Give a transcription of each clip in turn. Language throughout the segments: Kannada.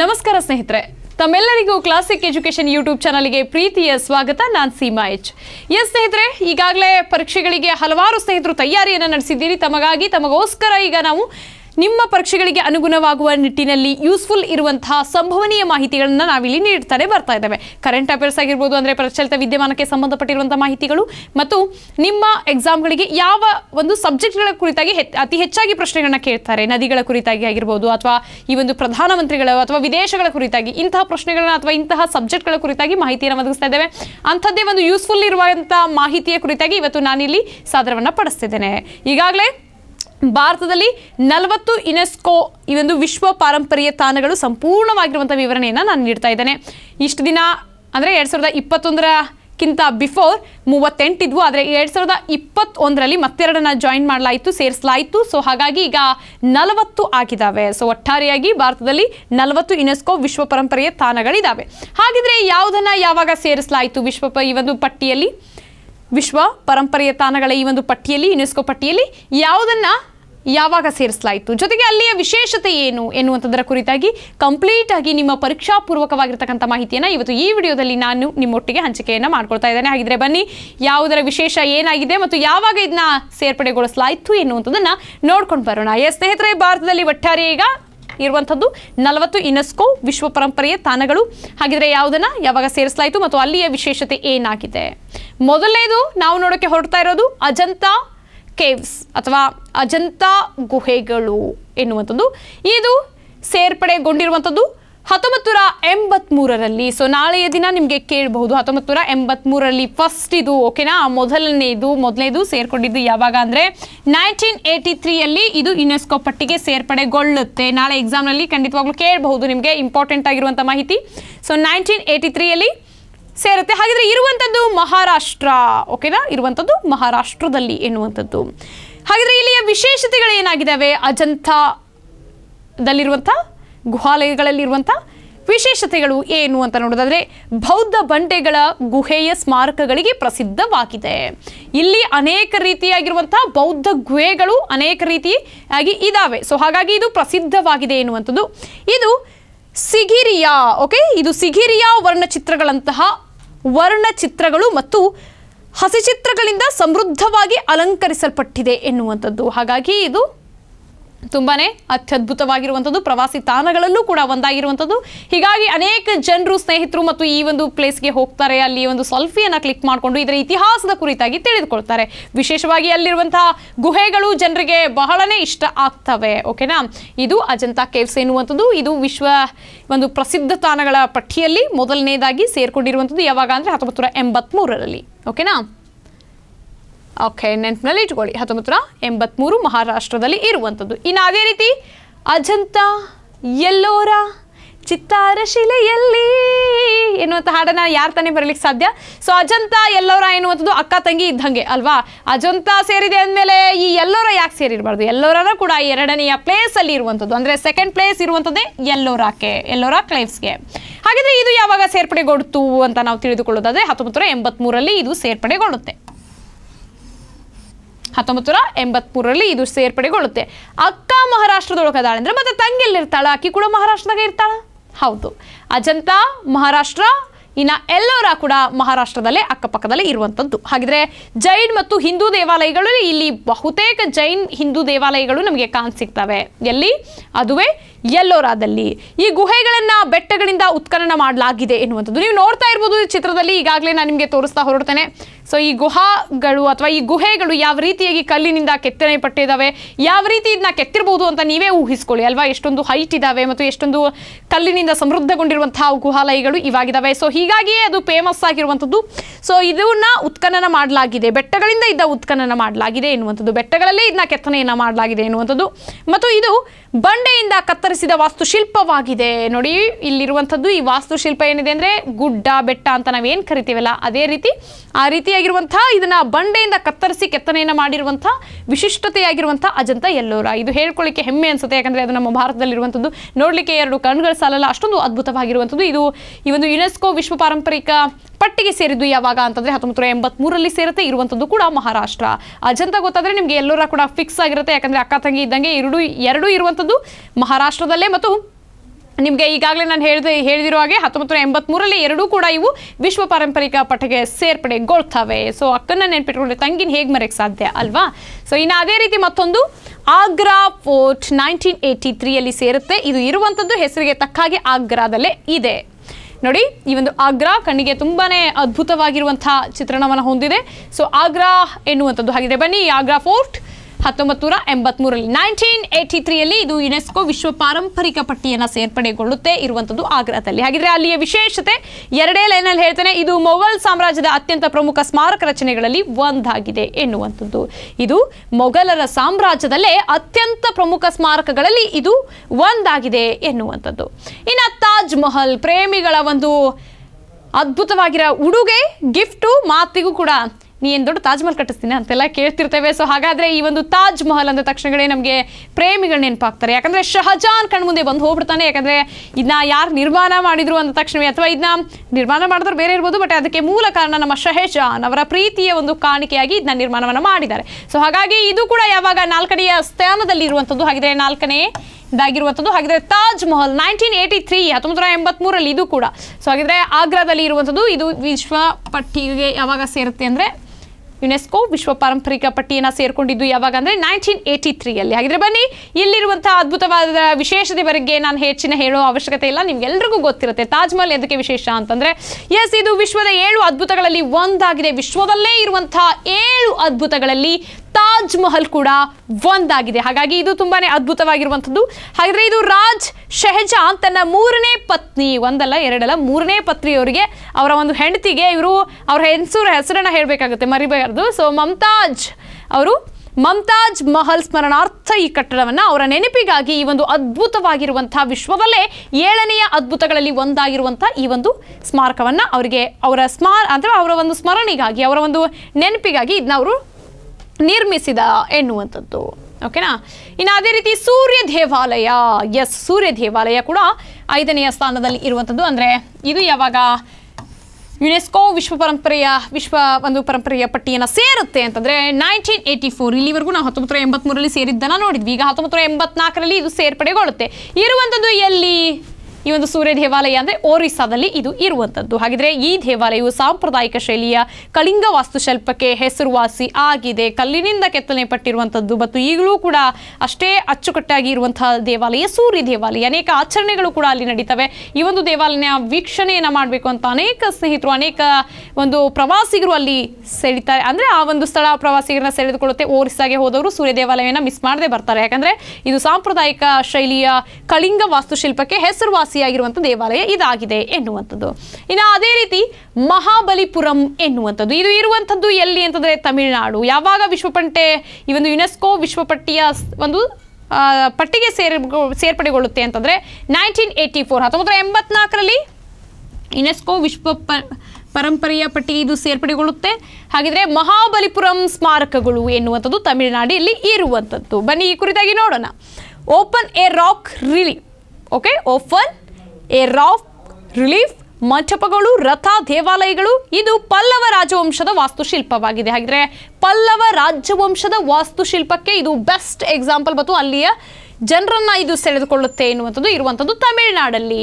ನಮಸ್ಕಾರ ಸ್ನೇಹಿತರೆ ತಮ್ಮೆಲ್ಲರಿಗೂ ಕ್ಲಾಸಿಕ್ ಎಜುಕೇಶನ್ ಯೂಟ್ಯೂಬ್ ಚಾನಲ್ಗೆ ಪ್ರೀತಿಯ ಸ್ವಾಗತ ನಾನು ಸೀಮಾ ಎಚ್ ಎಸ್ ಸ್ನೇಹಿತರೆ ಈಗಾಗಲೇ ಪರೀಕ್ಷೆಗಳಿಗೆ ಹಲವಾರು ಸ್ನೇಹಿತರು ತಯಾರಿಯನ್ನು ನಡೆಸಿದ್ದೀರಿ ತಮಗಾಗಿ ತಮಗೋಸ್ಕರ ಈಗ ನಾವು ನಿಮ್ಮ ಪರೀಕ್ಷೆಗಳಿಗೆ ಅನುಗುಣವಾಗುವ ನಿಟ್ಟಿನಲ್ಲಿ ಯೂಸ್ಫುಲ್ ಇರುವಂತಹ ಸಂಭವನೀಯ ಮಾಹಿತಿಗಳನ್ನು ನಾವಿಲ್ಲಿ ನೀಡ್ತಾರೆ ಬರ್ತಾ ಇದ್ದಾವೆ ಕರೆಂಟ್ ಅಫೇರ್ಸ್ ಆಗಿರ್ಬೋದು ಅಂದರೆ ಪ್ರಚಲಿತ ವಿದ್ಯಮಾನಕ್ಕೆ ಸಂಬಂಧಪಟ್ಟಿರುವಂಥ ಮಾಹಿತಿಗಳು ಮತ್ತು ನಿಮ್ಮ ಎಕ್ಸಾಮ್ಗಳಿಗೆ ಯಾವ ಒಂದು ಸಬ್ಜೆಕ್ಟ್ಗಳ ಕುರಿತಾಗಿ ಅತಿ ಹೆಚ್ಚಾಗಿ ಪ್ರಶ್ನೆಗಳನ್ನ ಕೇಳ್ತಾರೆ ನದಿಗಳ ಕುರಿತಾಗಿ ಆಗಿರ್ಬೋದು ಅಥವಾ ಈ ಒಂದು ಪ್ರಧಾನಮಂತ್ರಿಗಳ ಅಥವಾ ವಿದೇಶಗಳ ಕುರಿತಾಗಿ ಇಂತಹ ಪ್ರಶ್ನೆಗಳನ್ನ ಅಥವಾ ಇಂತಹ ಸಬ್ಜೆಕ್ಟ್ಗಳ ಕುರಿತಾಗಿ ಮಾಹಿತಿಯನ್ನು ಒದಗಿಸ್ತಾ ಇದ್ದೇವೆ ಅಂಥದ್ದೇ ಒಂದು ಯೂಸ್ಫುಲ್ ಇರುವಂತಹ ಮಾಹಿತಿಯ ಕುರಿತಾಗಿ ಇವತ್ತು ನಾನಿಲ್ಲಿ ಸಾದರವನ್ನು ಪಡಿಸ್ತಿದ್ದೇನೆ ಈಗಾಗಲೇ ಭಾರತದಲ್ಲಿ ನಲವತ್ತು ಯುನೆಸ್ಕೋ ಈ ಒಂದು ವಿಶ್ವ ಪಾರಂಪರ್ಯ ತಾಣಗಳು ಸಂಪೂರ್ಣವಾಗಿರುವಂಥ ವಿವರಣೆಯನ್ನು ನಾನು ನೀಡ್ತಾ ಇದ್ದೇನೆ ಇಷ್ಟು ದಿನ ಅಂದರೆ ಎರಡು ಸಾವಿರದ ಇಪ್ಪತ್ತೊಂದರಕ್ಕಿಂತ ಬಿಫೋರ್ ಮೂವತ್ತೆಂಟಿದ್ವು ಆದರೆ ಎರಡು ಸಾವಿರದ ಇಪ್ಪತ್ತೊಂದರಲ್ಲಿ ಮತ್ತೆರಡನ್ನ ಜಾಯಿನ್ ಮಾಡಲಾಯಿತು ಸೇರಿಸಲಾಯಿತು ಸೊ ಹಾಗಾಗಿ ಈಗ ನಲವತ್ತು ಆಗಿದ್ದಾವೆ ಸೊ ಒಟ್ಟಾರೆಯಾಗಿ ಭಾರತದಲ್ಲಿ ನಲವತ್ತು ಯುನೆಸ್ಕೋ ವಿಶ್ವ ಪರಂಪರೆಯ ತಾಣಗಳಿದ್ದಾವೆ ಹಾಗಿದ್ರೆ ಯಾವುದನ್ನು ಯಾವಾಗ ಸೇರಿಸಲಾಯಿತು ವಿಶ್ವ ಈ ಒಂದು ಪಟ್ಟಿಯಲ್ಲಿ ವಿಶ್ವ ಪರಂಪರೆಯ ತಾಣಗಳ ಈ ಒಂದು ಪಟ್ಟಿಯಲ್ಲಿ ಯುನೆಸ್ಕೋ ಪಟ್ಟಿಯಲ್ಲಿ ಯಾವುದನ್ನು ಯಾವಾಗ ಸೇರಿಸಲಾಯಿತು ಜೊತೆಗೆ ಅಲ್ಲಿಯ ವಿಶೇಷತೆ ಏನು ಎನ್ನುವಂಥದ್ದರ ಕುರಿತಾಗಿ ಕಂಪ್ಲೀಟ್ ಆಗಿ ನಿಮ್ಮ ಪರೀಕ್ಷಾ ಪೂರ್ವಕವಾಗಿರ್ತಕ್ಕಂಥ ಮಾಹಿತಿಯನ್ನು ಇವತ್ತು ಈ ವಿಡಿಯೋದಲ್ಲಿ ನಾನು ನಿಮ್ಮೊಟ್ಟಿಗೆ ಹಂಚಿಕೆಯನ್ನು ಮಾಡ್ಕೊಳ್ತಾ ಇದ್ದೇನೆ ಹಾಗಿದ್ರೆ ಬನ್ನಿ ಯಾವುದರ ವಿಶೇಷ ಏನಾಗಿದೆ ಮತ್ತು ಯಾವಾಗ ಇದನ್ನ ಸೇರ್ಪಡೆಗೊಳಿಸಲಾಯಿತು ಎನ್ನುವಂಥದ್ದನ್ನು ನೋಡ್ಕೊಂಡು ಬರೋಣ ಎ ಸ್ನೇಹಿತರೆ ಭಾರತದಲ್ಲಿ ಒಟ್ಟಾರೆ ಈಗ ಇರುವಂಥದ್ದು ನಲವತ್ತು ಯುನೆಸ್ಕೋ ವಿಶ್ವ ಪರಂಪರೆಯ ತಾಣಗಳು ಹಾಗಿದ್ರೆ ಯಾವುದನ್ನು ಯಾವಾಗ ಸೇರಿಸಲಾಯಿತು ಮತ್ತು ಅಲ್ಲಿಯ ವಿಶೇಷತೆ ಏನಾಗಿದೆ ಮೊದಲನೇದು ನಾವು ನೋಡೋಕ್ಕೆ ಹೊರಡ್ತಾ ಇರೋದು ಅಜಂತಾ ಕೇವ್ಸ್ ಅಥವಾ ಅಜಂತಾ ಗುಹೆಗಳು ಎನ್ನುವಂಥದ್ದು ಇದು ಸೇರ್ಪಡೆಗೊಂಡಿರುವಂಥದ್ದು ಹತ್ತೊಂಬತ್ತು ನೂರ ಎಂಬತ್ಮೂರರಲ್ಲಿ ಸೊ ನಾಳೆಯ ದಿನ ನಿಮಗೆ ಕೇಳಬಹುದು ಹತ್ತೊಂಬತ್ತು ನೂರ ಎಂಬತ್ತ್ಮೂರರಲ್ಲಿ ಫಸ್ಟ್ ಇದು ಓಕೆನಾ ಮೊದಲನೇದು ಮೊದಲನೇದು ಸೇರ್ಕೊಂಡಿದ್ದು ಯಾವಾಗ ಅಂದರೆ ನೈನ್ಟೀನ್ ಏಯ್ಟಿ ತ್ರೀಯಲ್ಲಿ ಇದು ಯುನೆಸ್ಕೋ ಪಟ್ಟಿಗೆ ಸೇರ್ಪಡೆಗೊಳ್ಳುತ್ತೆ ನಾಳೆ ಎಕ್ಸಾಮ್ನಲ್ಲಿ ಖಂಡಿತವಾಗ್ಲೂ ಕೇಳಬಹುದು ನಿಮಗೆ ಇಂಪಾರ್ಟೆಂಟ್ ಆಗಿರುವಂಥ ಮಾಹಿತಿ ಸೊ ನೈನ್ಟೀನ್ ಏಯ್ಟಿ ತ್ರೀಯಲ್ಲಿ ಸೇರುತ್ತೆ ಹಾಗಿದ್ರೆ ಇರುವಂತದ್ದು ಮಹಾರಾಷ್ಟ್ರ ಓಕೆನಾ ಇರುವಂಥದ್ದು ಮಹಾರಾಷ್ಟ್ರದಲ್ಲಿ ಎನ್ನುವಂಥದ್ದು ಹಾಗಿದ್ರೆ ಇಲ್ಲಿಯ ವಿಶೇಷತೆಗಳು ಏನಾಗಿದ್ದಾವೆ ದಲ್ಲಿರುವಂತ ಗುಹಾಲಯಗಳಲ್ಲಿರುವಂತ ವಿಶೇಷತೆಗಳು ಏನು ಅಂತ ನೋಡೋದಾದ್ರೆ ಬೌದ್ಧ ಬಂಡೆಗಳ ಗುಹೆಯ ಸ್ಮಾರಕಗಳಿಗೆ ಪ್ರಸಿದ್ಧವಾಗಿದೆ ಇಲ್ಲಿ ಅನೇಕ ರೀತಿಯಾಗಿರುವಂತಹ ಬೌದ್ಧ ಗುಹೆಗಳು ಅನೇಕ ರೀತಿಯಾಗಿ ಇದಾವೆ ಸೊ ಹಾಗಾಗಿ ಇದು ಪ್ರಸಿದ್ಧವಾಗಿದೆ ಎನ್ನುವಂಥದ್ದು ಇದು ಸಿಗಿರಿಯಾ ಓಕೆ ಇದು ಸಿಗಿರಿಯಾ ವರ್ಣಚಿತ್ರಗಳಂತಹ ವರ್ಣ ಚಿತ್ರಗಳು ಮತ್ತು ಹಸಿ ಚಿತ್ರಗಳಿಂದ ಸಮೃದ್ಧವಾಗಿ ಅಲಂಕರಿಸಲ್ಪಟ್ಟಿದೆ ಎನ್ನುವಂಥದ್ದು ಹಾಗಾಗಿ ಇದು ತುಂಬಾನೇ ಅತ್ಯದ್ಭುತವಾಗಿರುವಂಥದ್ದು ಪ್ರವಾಸಿ ತಾಣಗಳಲ್ಲೂ ಕೂಡ ಒಂದಾಗಿರುವಂಥದ್ದು ಹೀಗಾಗಿ ಅನೇಕ ಜನರು ಸ್ನೇಹಿತರು ಮತ್ತು ಈ ಒಂದು ಪ್ಲೇಸ್ಗೆ ಹೋಗ್ತಾರೆ ಅಲ್ಲಿ ಒಂದು ಸೆಲ್ಫಿಯನ್ನು ಕ್ಲಿಕ್ ಮಾಡಿಕೊಂಡು ಇದರ ಇತಿಹಾಸದ ಕುರಿತಾಗಿ ತಿಳಿದುಕೊಳ್ತಾರೆ ವಿಶೇಷವಾಗಿ ಅಲ್ಲಿರುವಂತಹ ಗುಹೆಗಳು ಜನರಿಗೆ ಬಹಳನೇ ಇಷ್ಟ ಆಗ್ತವೆ ಓಕೆನಾ ಇದು ಅಜಂತಾ ಕೇವ್ಸ್ ಎನ್ನುವಂಥದ್ದು ಇದು ವಿಶ್ವ ಒಂದು ಪ್ರಸಿದ್ಧ ತಾಣಗಳ ಪಟ್ಟಿಯಲ್ಲಿ ಮೊದಲನೇದಾಗಿ ಸೇರ್ಕೊಂಡಿರುವಂಥದ್ದು ಯಾವಾಗ ಅಂದರೆ ಹತ್ತೊಂಬತ್ತು ನೂರ ಎಂಬತ್ತ್ಮೂರರಲ್ಲಿ ಓಕೆನಾ ಓಕೆ ನೆನಪಿನಲ್ಲಿ ಇಟ್ಕೊಳ್ಳಿ ಹತ್ತೊಂಬತ್ತು ನೂರ ಮಹಾರಾಷ್ಟ್ರದಲ್ಲಿ ಇರುವಂಥದ್ದು ಇನ್ನು ಅದೇ ರೀತಿ ಅಜಂತ ಎಲ್ಲೋರ ಚಿತ್ತಾರ ಶಿಲೆಯಲ್ಲಿ ಎನ್ನುವಂಥ ಹಾಡನ್ನು ಯಾರು ತಾನೇ ಬರಲಿಕ್ಕೆ ಸಾಧ್ಯ ಸೊ ಅಜಂತ ಎಲ್ಲೋರ ಎನ್ನುವಂಥದ್ದು ಅಕ್ಕ ತಂಗಿ ಇದ್ದಂಗೆ ಅಲ್ವಾ ಅಜಂತ ಸೇರಿದೆ ಅಂದಮೇಲೆ ಈ ಎಲ್ಲೋರ ಯಾಕೆ ಸೇರಿರಬಾರ್ದು ಎಲ್ಲೋರ ಕೂಡ ಎರಡನೆಯ ಪ್ಲೇಸಲ್ಲಿ ಇರುವಂಥದ್ದು ಅಂದರೆ ಸೆಕೆಂಡ್ ಪ್ಲೇಸ್ ಇರುವಂಥದ್ದೇ ಎಲ್ಲೋರಾಕ್ಕೆ ಎಲ್ಲೋರ ಕ್ಲೇವ್ಸ್ಗೆ ಹಾಗಿದ್ರೆ ಇದು ಯಾವಾಗ ಸೇರ್ಪಡೆಗೊಡ್ತು ಅಂತ ನಾವು ತಿಳಿದುಕೊಳ್ಳೋದಾದರೆ ಹತ್ತೊಂಬತ್ತು ನೂರ ಇದು ಸೇರ್ಪಡೆಗೊಳ್ಳುತ್ತೆ ಹತ್ತೊಂಬತ್ತು ನೂರ ಎಂಬತ್ಮೂರರಲ್ಲಿ ಇದು ಸೇರ್ಪಡೆಗೊಳ್ಳುತ್ತೆ ಅಕ್ಕ ಅದಾಳೆ ಅಂದರೆ ಮತ್ತೆ ತಂಗಿ ಇರ್ತಾಳ ಅಕ್ಕಿ ಕೂಡ ಮಹಾರಾಷ್ಟ್ರದಾಗ ಇರ್ತಾಳ ಹೌದು ಅಜಂತ ಮಹಾರಾಷ್ಟ್ರ ಇನ್ನು ಎಲ್ಲೋರ ಕೂಡ ಮಹಾರಾಷ್ಟ್ರದಲ್ಲೇ ಅಕ್ಕಪಕ್ಕದಲ್ಲೇ ಇರುವಂಥದ್ದು ಹಾಗಿದ್ರೆ ಜೈನ್ ಮತ್ತು ಹಿಂದೂ ದೇವಾಲಯಗಳಲ್ಲಿ ಇಲ್ಲಿ ಬಹುತೇಕ ಜೈನ್ ಹಿಂದೂ ದೇವಾಲಯಗಳು ನಮಗೆ ಕಾಣ ಸಿಗ್ತವೆ ಎಲ್ಲಿ ಅದುವೇ ಯಲ್ಲೋರಾದಲ್ಲಿ ಈ ಗುಹೆಗಳನ್ನು ಬೆಟ್ಟಗಳಿಂದ ಉತ್ಖನನ ಮಾಡಲಾಗಿದೆ ಎನ್ನುವಂಥದ್ದು ನೀವು ನೋಡ್ತಾ ಇರ್ಬೋದು ಈ ಚಿತ್ರದಲ್ಲಿ ಈಗಾಗಲೇ ನಾನು ನಿಮಗೆ ತೋರಿಸ್ತಾ ಹೊರಡ್ತೇನೆ ಸೊ ಈ ಗುಹಾಗಳು ಅಥವಾ ಈ ಗುಹೆಗಳು ಯಾವ ರೀತಿಯಾಗಿ ಕಲ್ಲಿನಿಂದ ಕೆತ್ತನೆ ಪಟ್ಟಿದ್ದಾವೆ ಯಾವ ರೀತಿ ಇದನ್ನ ಕೆತ್ತಿರ್ಬೋದು ಅಂತ ನೀವೇ ಊಹಿಸ್ಕೊಳ್ಳಿ ಅಲ್ವಾ ಎಷ್ಟೊಂದು ಹೈಟ್ ಇದ್ದಾವೆ ಮತ್ತು ಎಷ್ಟೊಂದು ಕಲ್ಲಿನಿಂದ ಸಮೃದ್ಧಗೊಂಡಿರುವಂತಹ ಗುಹಾಲಯಗಳು ಇವಾಗಿದ್ದಾವೆ ಸೊ ಹೀಗಾಗಿಯೇ ಅದು ಫೇಮಸ್ ಆಗಿರುವಂಥದ್ದು ಸೊ ಇದನ್ನ ಉತ್ಖನನ ಮಾಡಲಾಗಿದೆ ಬೆಟ್ಟಗಳಿಂದ ಇದ್ದ ಉತ್ಖನನ ಮಾಡಲಾಗಿದೆ ಎನ್ನುವಂಥದ್ದು ಬೆಟ್ಟಗಳಲ್ಲೇ ಇದನ್ನ ಕೆತ್ತನೆಯನ್ನು ಮಾಡಲಾಗಿದೆ ಎನ್ನುವಂಥದ್ದು ಮತ್ತು ಇದು ಬಂಡೆಯಿಂದ ಕತ್ತರಿ ಅಲಂಕರಿಸಿದ ವಾಸ್ತುಶಿಲ್ಪವಾಗಿದೆ ನೋಡಿ ಇಲ್ಲಿರುವಂಥದ್ದು ಈ ವಾಸ್ತುಶಿಲ್ಪ ಏನಿದೆ ಅಂದರೆ ಗುಡ್ಡ ಬೆಟ್ಟ ಅಂತ ನಾವೇನು ಕರಿತೀವಲ್ಲ ಅದೇ ರೀತಿ ಆ ರೀತಿಯಾಗಿರುವಂಥ ಇದನ್ನು ಬಂಡೆಯಿಂದ ಕತ್ತರಿಸಿ ಕೆತ್ತನೆಯನ್ನು ಮಾಡಿರುವಂಥ ವಿಶಿಷ್ಟತೆಯಾಗಿರುವಂಥ ಅಜಂತ ಎಲ್ಲೋರ ಇದು ಹೇಳ್ಕೊಳ್ಳಿಕ್ಕೆ ಹೆಮ್ಮೆ ಅನಿಸುತ್ತೆ ಯಾಕಂದರೆ ಅದು ನಮ್ಮ ಭಾರತದಲ್ಲಿರುವಂಥದ್ದು ನೋಡಲಿಕ್ಕೆ ಎರಡು ಕಣ್ಗಳ ಸಾಲಲ್ಲ ಅಷ್ಟೊಂದು ಅದ್ಭುತವಾಗಿರುವಂಥದ್ದು ಇದು ಈ ಒಂದು ಯುನೆಸ್ಕೋ ವಿಶ್ವ ಪಾರಂಪರಿಕ ಪಟ್ಟಿಗೆ ಸೇರಿದ್ದು ಯಾವಾಗ ಅಂತಂದ್ರೆ ಹತ್ತೊಂಬತ್ತು ನೂರ ಎಂಬತ್ಮೂರಲ್ಲಿ ಸೇರುತ್ತೆ ಇರುವಂತದ್ದು ಕೂಡ ಮಹಾರಾಷ್ಟ್ರ ಅಜಂತ ಗೊತ್ತಾದ್ರೆ ನಿಮಗೆ ಎಲ್ಲರ ಕೂಡ ಫಿಕ್ಸ್ ಆಗಿರುತ್ತೆ ಯಾಕಂದ್ರೆ ಅಕ್ಕ ತಂಗಿ ಇದ್ದಂಗೆ ಎರಡು ಎರಡು ಇರುವಂತದ್ದು ಮಹಾರಾಷ್ಟ್ರದಲ್ಲೇ ಮತ್ತು ನಿಮಗೆ ಈಗಾಗಲೇ ನಾನು ಹೇಳಿದ ಹೇಳಿದಿರೋ ಹಾಗೆ ಹತ್ತೊಂಬತ್ತು ನೂರ ಎಂಬತ್ಮೂರಲ್ಲಿ ಎರಡೂ ಕೂಡ ಇವು ವಿಶ್ವ ಪಾರಂಪರಿಕ ಪಟ್ಟಿಗೆ ಸೇರ್ಪಡೆಗೊಳ್ತವೆ ಸೊ ಅಕ್ಕನ ನೆನ್ಪಿಟ್ಕೊಂಡ್ರೆ ತಂಗಿನ ಹೇಗೆ ಮರೆಯಕ್ಕೆ ಸಾಧ್ಯ ಅಲ್ವಾ ಸೊ ಇನ್ನು ಅದೇ ರೀತಿ ಮತ್ತೊಂದು ಆಗ್ರಾ ಫೋರ್ಟ್ ನೈನ್ಟೀನ್ ಏಯ್ಟಿ ತ್ರೀಯಲ್ಲಿ ಸೇರುತ್ತೆ ಇದು ಇರುವಂಥದ್ದು ಹೆಸರಿಗೆ ತಕ್ಕ ಹಾಗೆ ಆಗ್ರಾದಲ್ಲೇ ಇದೆ ನೋಡಿ ಈ ಒಂದು ಆಗ್ರಾ ಕಣ್ಣಿಗೆ ತುಂಬಾನೇ ಅದ್ಭುತವಾಗಿರುವಂತಹ ಚಿತ್ರಣವನ್ನು ಹೊಂದಿದೆ ಸೊ ಆಗ್ರಾ ಎನ್ನುವಂಥದ್ದು ಹಾಗಿದೆ ಬನ್ನಿ ಆಗ್ರಾ ಫೋರ್ಟ್ ಹತ್ತೊಂಬತ್ತು ನೂರ ಎಂಬತ್ಮೂರಲ್ಲಿ ನೈನ್ಟೀನ್ ಏಯ್ಟಿ ತ್ರೀಯಲ್ಲಿ ಇದು ಯುನೆಸ್ಕೋ ವಿಶ್ವ ಪಾರಂಪರಿಕ ಪಟ್ಟಿಯನ್ನು ಸೇರ್ಪಡೆಗೊಳ್ಳುತ್ತೆ ಇರುವಂಥದ್ದು ಆಗ್ರಾದಲ್ಲಿ ಹಾಗಿದ್ರೆ ಅಲ್ಲಿಯ ವಿಶೇಷತೆ ಎರಡೇ ಲೈನಲ್ಲಿ ಹೇಳ್ತೇನೆ ಇದು ಮೊಘಲ್ ಸಾಮ್ರಾಜ್ಯದ ಅತ್ಯಂತ ಪ್ರಮುಖ ಸ್ಮಾರಕ ರಚನೆಗಳಲ್ಲಿ ಒಂದಾಗಿದೆ ಎನ್ನುವಂಥದ್ದು ಇದು ಮೊಘಲರ ಸಾಮ್ರಾಜ್ಯದಲ್ಲೇ ಅತ್ಯಂತ ಪ್ರಮುಖ ಸ್ಮಾರಕಗಳಲ್ಲಿ ಇದು ಒಂದಾಗಿದೆ ಎನ್ನುವಂಥದ್ದು ಇನ್ನು ತಾಜ್ ಮಹಲ್ ಪ್ರೇಮಿಗಳ ಒಂದು ಅದ್ಭುತವಾಗಿರೋ ಉಡುಗೆ ಗಿಫ್ಟು ಮಾತಿಗೂ ಕೂಡ ನೀ ಏನು ದೊಡ್ಡ ತಾಜ್ ಮಹಲ್ ಕಟ್ಟಿಸ್ತೀನಿ ಅಂತೆಲ್ಲ ಕೇಳ್ತಿರ್ತೇವೆ ಸೊ ಹಾಗಾದ್ರೆ ಈ ಒಂದು ತಾಜ್ ಮಹಲ್ ಅಂದ ತಕ್ಷಣಗಳೇ ನಮಗೆ ಪ್ರೇಮಿಗಳು ನೆನಪಾಗ್ತಾರೆ ಯಾಕಂದ್ರೆ ಶಹಜಾನ್ ಮುಂದೆ ಬಂದು ಹೋಗ್ಬಿಡ್ತಾನೆ ಯಾಕಂದ್ರೆ ಇದನ್ನ ಯಾರು ನಿರ್ಮಾಣ ಮಾಡಿದ್ರು ಅಂದ ತಕ್ಷಣವೇ ಅಥವಾ ಇದನ್ನ ನಿರ್ಮಾಣ ಮಾಡಿದ್ರು ಬೇರೆ ಇರ್ಬೋದು ಬಟ್ ಅದಕ್ಕೆ ಮೂಲ ಕಾರಣ ನಮ್ಮ ಶಹಜಾನ್ ಅವರ ಪ್ರೀತಿಯ ಒಂದು ಕಾಣಿಕೆಯಾಗಿ ಇದನ್ನ ನಿರ್ಮಾಣವನ್ನು ಮಾಡಿದ್ದಾರೆ ಸೊ ಹಾಗಾಗಿ ಇದು ಕೂಡ ಯಾವಾಗ ನಾಲ್ಕನೆಯ ಸ್ಥಾನದಲ್ಲಿ ಇರುವಂಥದ್ದು ಹಾಗಿದ್ರೆ ನಾಲ್ಕನೇ ಇದಾಗಿರುವಂಥದ್ದು ಹಾಗಿದ್ರೆ Taj Mahal nineteen eighty three ಹತ್ತೊಂಬತ್ತು ನೂರ ಎಂಬತ್ಮೂರಲ್ಲಿ ಇದು ಕೂಡ ಸೊ ಹಾಗಿದ್ರೆ ಆಗ್ರಾದಲ್ಲಿ ಇರುವಂಥದ್ದು ಇದು ವಿಶ್ವ ಪಟ್ಟಿಗೆ ಯಾವಾಗ ಸೇರುತ್ತೆ ಅಂದರೆ ಯುನೆಸ್ಕೋ ವಿಶ್ವ ಪಾರಂಪರಿಕ ಪಟ್ಟಿಯನ್ನು ಸೇರ್ಕೊಂಡಿದ್ದು ಯಾವಾಗ ಅಂದ್ರೆ ನೈನ್ಟೀನ್ ಏಯ್ಟಿ ತ್ರೀಯಲ್ಲಿ ಹಾಗಿದ್ರೆ ಬನ್ನಿ ಇಲ್ಲಿರುವಂತಹ ಅದ್ಭುತವಾದ ವಿಶೇಷತೆ ಬಗ್ಗೆ ನಾನು ಹೆಚ್ಚಿನ ಹೇಳೋ ಅವಶ್ಯಕತೆ ಇಲ್ಲ ನಿಮ್ಗೆಲ್ರಿಗೂ ಗೊತ್ತಿರುತ್ತೆ ತಾಜ್ ಮಹಲ್ ಎದಕ್ಕೆ ವಿಶೇಷ ಅಂತಂದರೆ ಎಸ್ ಇದು ವಿಶ್ವದ ಏಳು ಅದ್ಭುತಗಳಲ್ಲಿ ಒಂದಾಗಿದೆ ವಿಶ್ವದಲ್ಲೇ ಇರುವಂತಹ ಏಳು ಅದ್ಭುತಗಳಲ್ಲಿ ತಾಜ್ ಮಹಲ್ ಕೂಡ ಒಂದಾಗಿದೆ ಹಾಗಾಗಿ ಇದು ತುಂಬಾನೇ ಅದ್ಭುತವಾಗಿರುವಂಥದ್ದು ಹಾಗಾದ್ರೆ ಇದು ರಾಜ್ ಶೆಹಜಾನ್ ತನ್ನ ಮೂರನೇ ಪತ್ನಿ ಒಂದಲ್ಲ ಎರಡಲ್ಲ ಮೂರನೇ ಪತ್ನಿಯವರಿಗೆ ಅವರ ಒಂದು ಹೆಂಡತಿಗೆ ಇವರು ಅವರ ಹೆಸರು ಹೆಸರನ್ನ ಹೇಳಬೇಕಾಗುತ್ತೆ ಮರಿಬಾರ್ದು ಸೊ ಮಮತಾಜ್ ಅವರು ಮಮತಾಜ್ ಮಹಲ್ ಸ್ಮರಣಾರ್ಥ ಈ ಕಟ್ಟಡವನ್ನು ಅವರ ನೆನಪಿಗಾಗಿ ಈ ಒಂದು ಅದ್ಭುತವಾಗಿರುವಂತಹ ವಿಶ್ವವಲ್ಲೇ ಏಳನೆಯ ಅದ್ಭುತಗಳಲ್ಲಿ ಒಂದಾಗಿರುವಂತಹ ಈ ಒಂದು ಸ್ಮಾರಕವನ್ನು ಅವರಿಗೆ ಅವರ ಸ್ಮಾರ ಅಂದರೆ ಅವರ ಒಂದು ಸ್ಮರಣೆಗಾಗಿ ಅವರ ಒಂದು ನೆನಪಿಗಾಗಿ ಇದನ್ನ ಅವರು ನಿರ್ಮಿಸಿದ ಎನ್ನುವಂಥದ್ದು ಓಕೆನಾ ಇನ್ನು ಅದೇ ರೀತಿ ಸೂರ್ಯ ದೇವಾಲಯ ಎಸ್ ಸೂರ್ಯ ದೇವಾಲಯ ಕೂಡ ಐದನೆಯ ಸ್ಥಾನದಲ್ಲಿ ಇರುವಂಥದ್ದು ಅಂದರೆ ಇದು ಯಾವಾಗ ಯುನೆಸ್ಕೋ ವಿಶ್ವ ಪರಂಪರೆಯ ವಿಶ್ವ ಒಂದು ಪರಂಪರೆಯ ಪಟ್ಟಿಯನ್ನು ಸೇರುತ್ತೆ ಅಂತಂದರೆ ನೈನ್ಟೀನ್ ಏಯ್ಟಿ ಫೋರ್ ಇಲ್ಲಿವರೆಗೂ ನಾವು ಹತ್ತೊಂಬತ್ತು ಎಂಬತ್ತ್ಮೂರಲ್ಲಿ ಸೇರಿದ್ದನ್ನು ನೋಡಿದ್ವಿ ಈಗ ಹತ್ತೊಂಬತ್ತು ಎಂಬತ್ನಾಲ್ಕರಲ್ಲಿ ಇದು ಸೇರ್ಪಡೆಗೊಳ್ಳುತ್ತೆ ಇರುವಂಥದ್ದು ಎಲ್ಲಿ ಈ ಒಂದು ಸೂರ್ಯ ದೇವಾಲಯ ಅಂದರೆ ಒರಿಸ್ಸಾದಲ್ಲಿ ಇದು ಇರುವಂಥದ್ದು ಹಾಗಿದ್ರೆ ಈ ದೇವಾಲಯವು ಸಾಂಪ್ರದಾಯಿಕ ಶೈಲಿಯ ಕಳಿಂಗ ವಾಸ್ತುಶಿಲ್ಪಕ್ಕೆ ಹೆಸರುವಾಸಿ ಆಗಿದೆ ಕಲ್ಲಿನಿಂದ ಕೆತ್ತನೆ ಪಟ್ಟಿರುವಂಥದ್ದು ಮತ್ತು ಈಗಲೂ ಕೂಡ ಅಷ್ಟೇ ಅಚ್ಚುಕಟ್ಟಾಗಿ ಇರುವಂತಹ ದೇವಾಲಯ ಸೂರ್ಯ ದೇವಾಲಯ ಅನೇಕ ಆಚರಣೆಗಳು ಕೂಡ ಅಲ್ಲಿ ನಡೀತವೆ ಈ ಒಂದು ದೇವಾಲಯ ವೀಕ್ಷಣೆಯನ್ನು ಮಾಡಬೇಕು ಅಂತ ಅನೇಕ ಸ್ನೇಹಿತರು ಅನೇಕ ಒಂದು ಪ್ರವಾಸಿಗರು ಅಲ್ಲಿ ಸೆಳಿತಾರೆ ಅಂದರೆ ಆ ಒಂದು ಸ್ಥಳ ಪ್ರವಾಸಿಗರನ್ನ ಸೆಳೆದುಕೊಳ್ಳುತ್ತೆ ಓರಿಸ್ಸಾಗೆ ಹೋದವರು ಸೂರ್ಯ ದೇವಾಲಯವನ್ನು ಮಿಸ್ ಮಾಡದೆ ಬರ್ತಾರೆ ಯಾಕಂದ್ರೆ ಇದು ಸಾಂಪ್ರದಾಯಿಕ ಶೈಲಿಯ ಕಳಿಂಗ ವಾಸ್ತುಶಿಲ್ಪಕ್ಕೆ ಹೆಸರುವಾಸಿ ಸಾಕ್ಷಿಯಾಗಿರುವಂಥ ದೇವಾಲಯ ಇದಾಗಿದೆ ಎನ್ನುವಂಥದ್ದು ಇನ್ನು ಅದೇ ರೀತಿ ಮಹಾಬಲಿಪುರಂ ಎನ್ನುವಂಥದ್ದು ಇದು ಇರುವಂಥದ್ದು ಎಲ್ಲಿ ಅಂತಂದರೆ ತಮಿಳುನಾಡು ಯಾವಾಗ ವಿಶ್ವಪಂಟೆ ಈ ಒಂದು ಯುನೆಸ್ಕೋ ವಿಶ್ವಪಟ್ಟಿಯ ಒಂದು ಪಟ್ಟಿಗೆ ಸೇರ್ ಸೇರ್ಪಡೆಗೊಳ್ಳುತ್ತೆ ಅಂತಂದರೆ ನೈನ್ಟೀನ್ ಏಯ್ಟಿ ಫೋರ್ ಹತ್ತೊಂಬತ್ತು ಎಂಬತ್ನಾಲ್ಕರಲ್ಲಿ ಯುನೆಸ್ಕೋ ವಿಶ್ವ ಪರಂಪರೆಯ ಪಟ್ಟಿ ಇದು ಸೇರ್ಪಡೆಗೊಳ್ಳುತ್ತೆ ಹಾಗಿದ್ರೆ ಮಹಾಬಲಿಪುರಂ ಸ್ಮಾರಕಗಳು ಎನ್ನುವಂಥದ್ದು ಇಲ್ಲಿ ಇರುವಂಥದ್ದು ಬನ್ನಿ ಈ ಕುರಿತಾಗಿ ನೋಡೋಣ ಓಪನ್ ಎ ರಾಕ್ ರಿಲಿ okay open air rock relief ಮಂಟಪಗಳು ರಥ ದೇವಾಲಯಗಳು ಇದು ಪಲ್ಲವ ರಾಜವಂಶದ ವಾಸ್ತುಶಿಲ್ಪವಾಗಿದೆ ಹಾಗಿದ್ರೆ ಪಲ್ಲವ ರಾಜವಂಶದ ವಾಸ್ತುಶಿಲ್ಪಕ್ಕೆ ಇದು ಬೆಸ್ಟ್ ಎಕ್ಸಾಂಪಲ್ ಮತ್ತು ಅಲ್ಲಿಯ ಜನರನ್ನ ಇದು ಸೆಳೆದುಕೊಳ್ಳುತ್ತೆ ಎನ್ನುವಂಥದ್ದು ಇರುವಂಥದ್ದು ತಮಿಳುನಾಡಲ್ಲಿ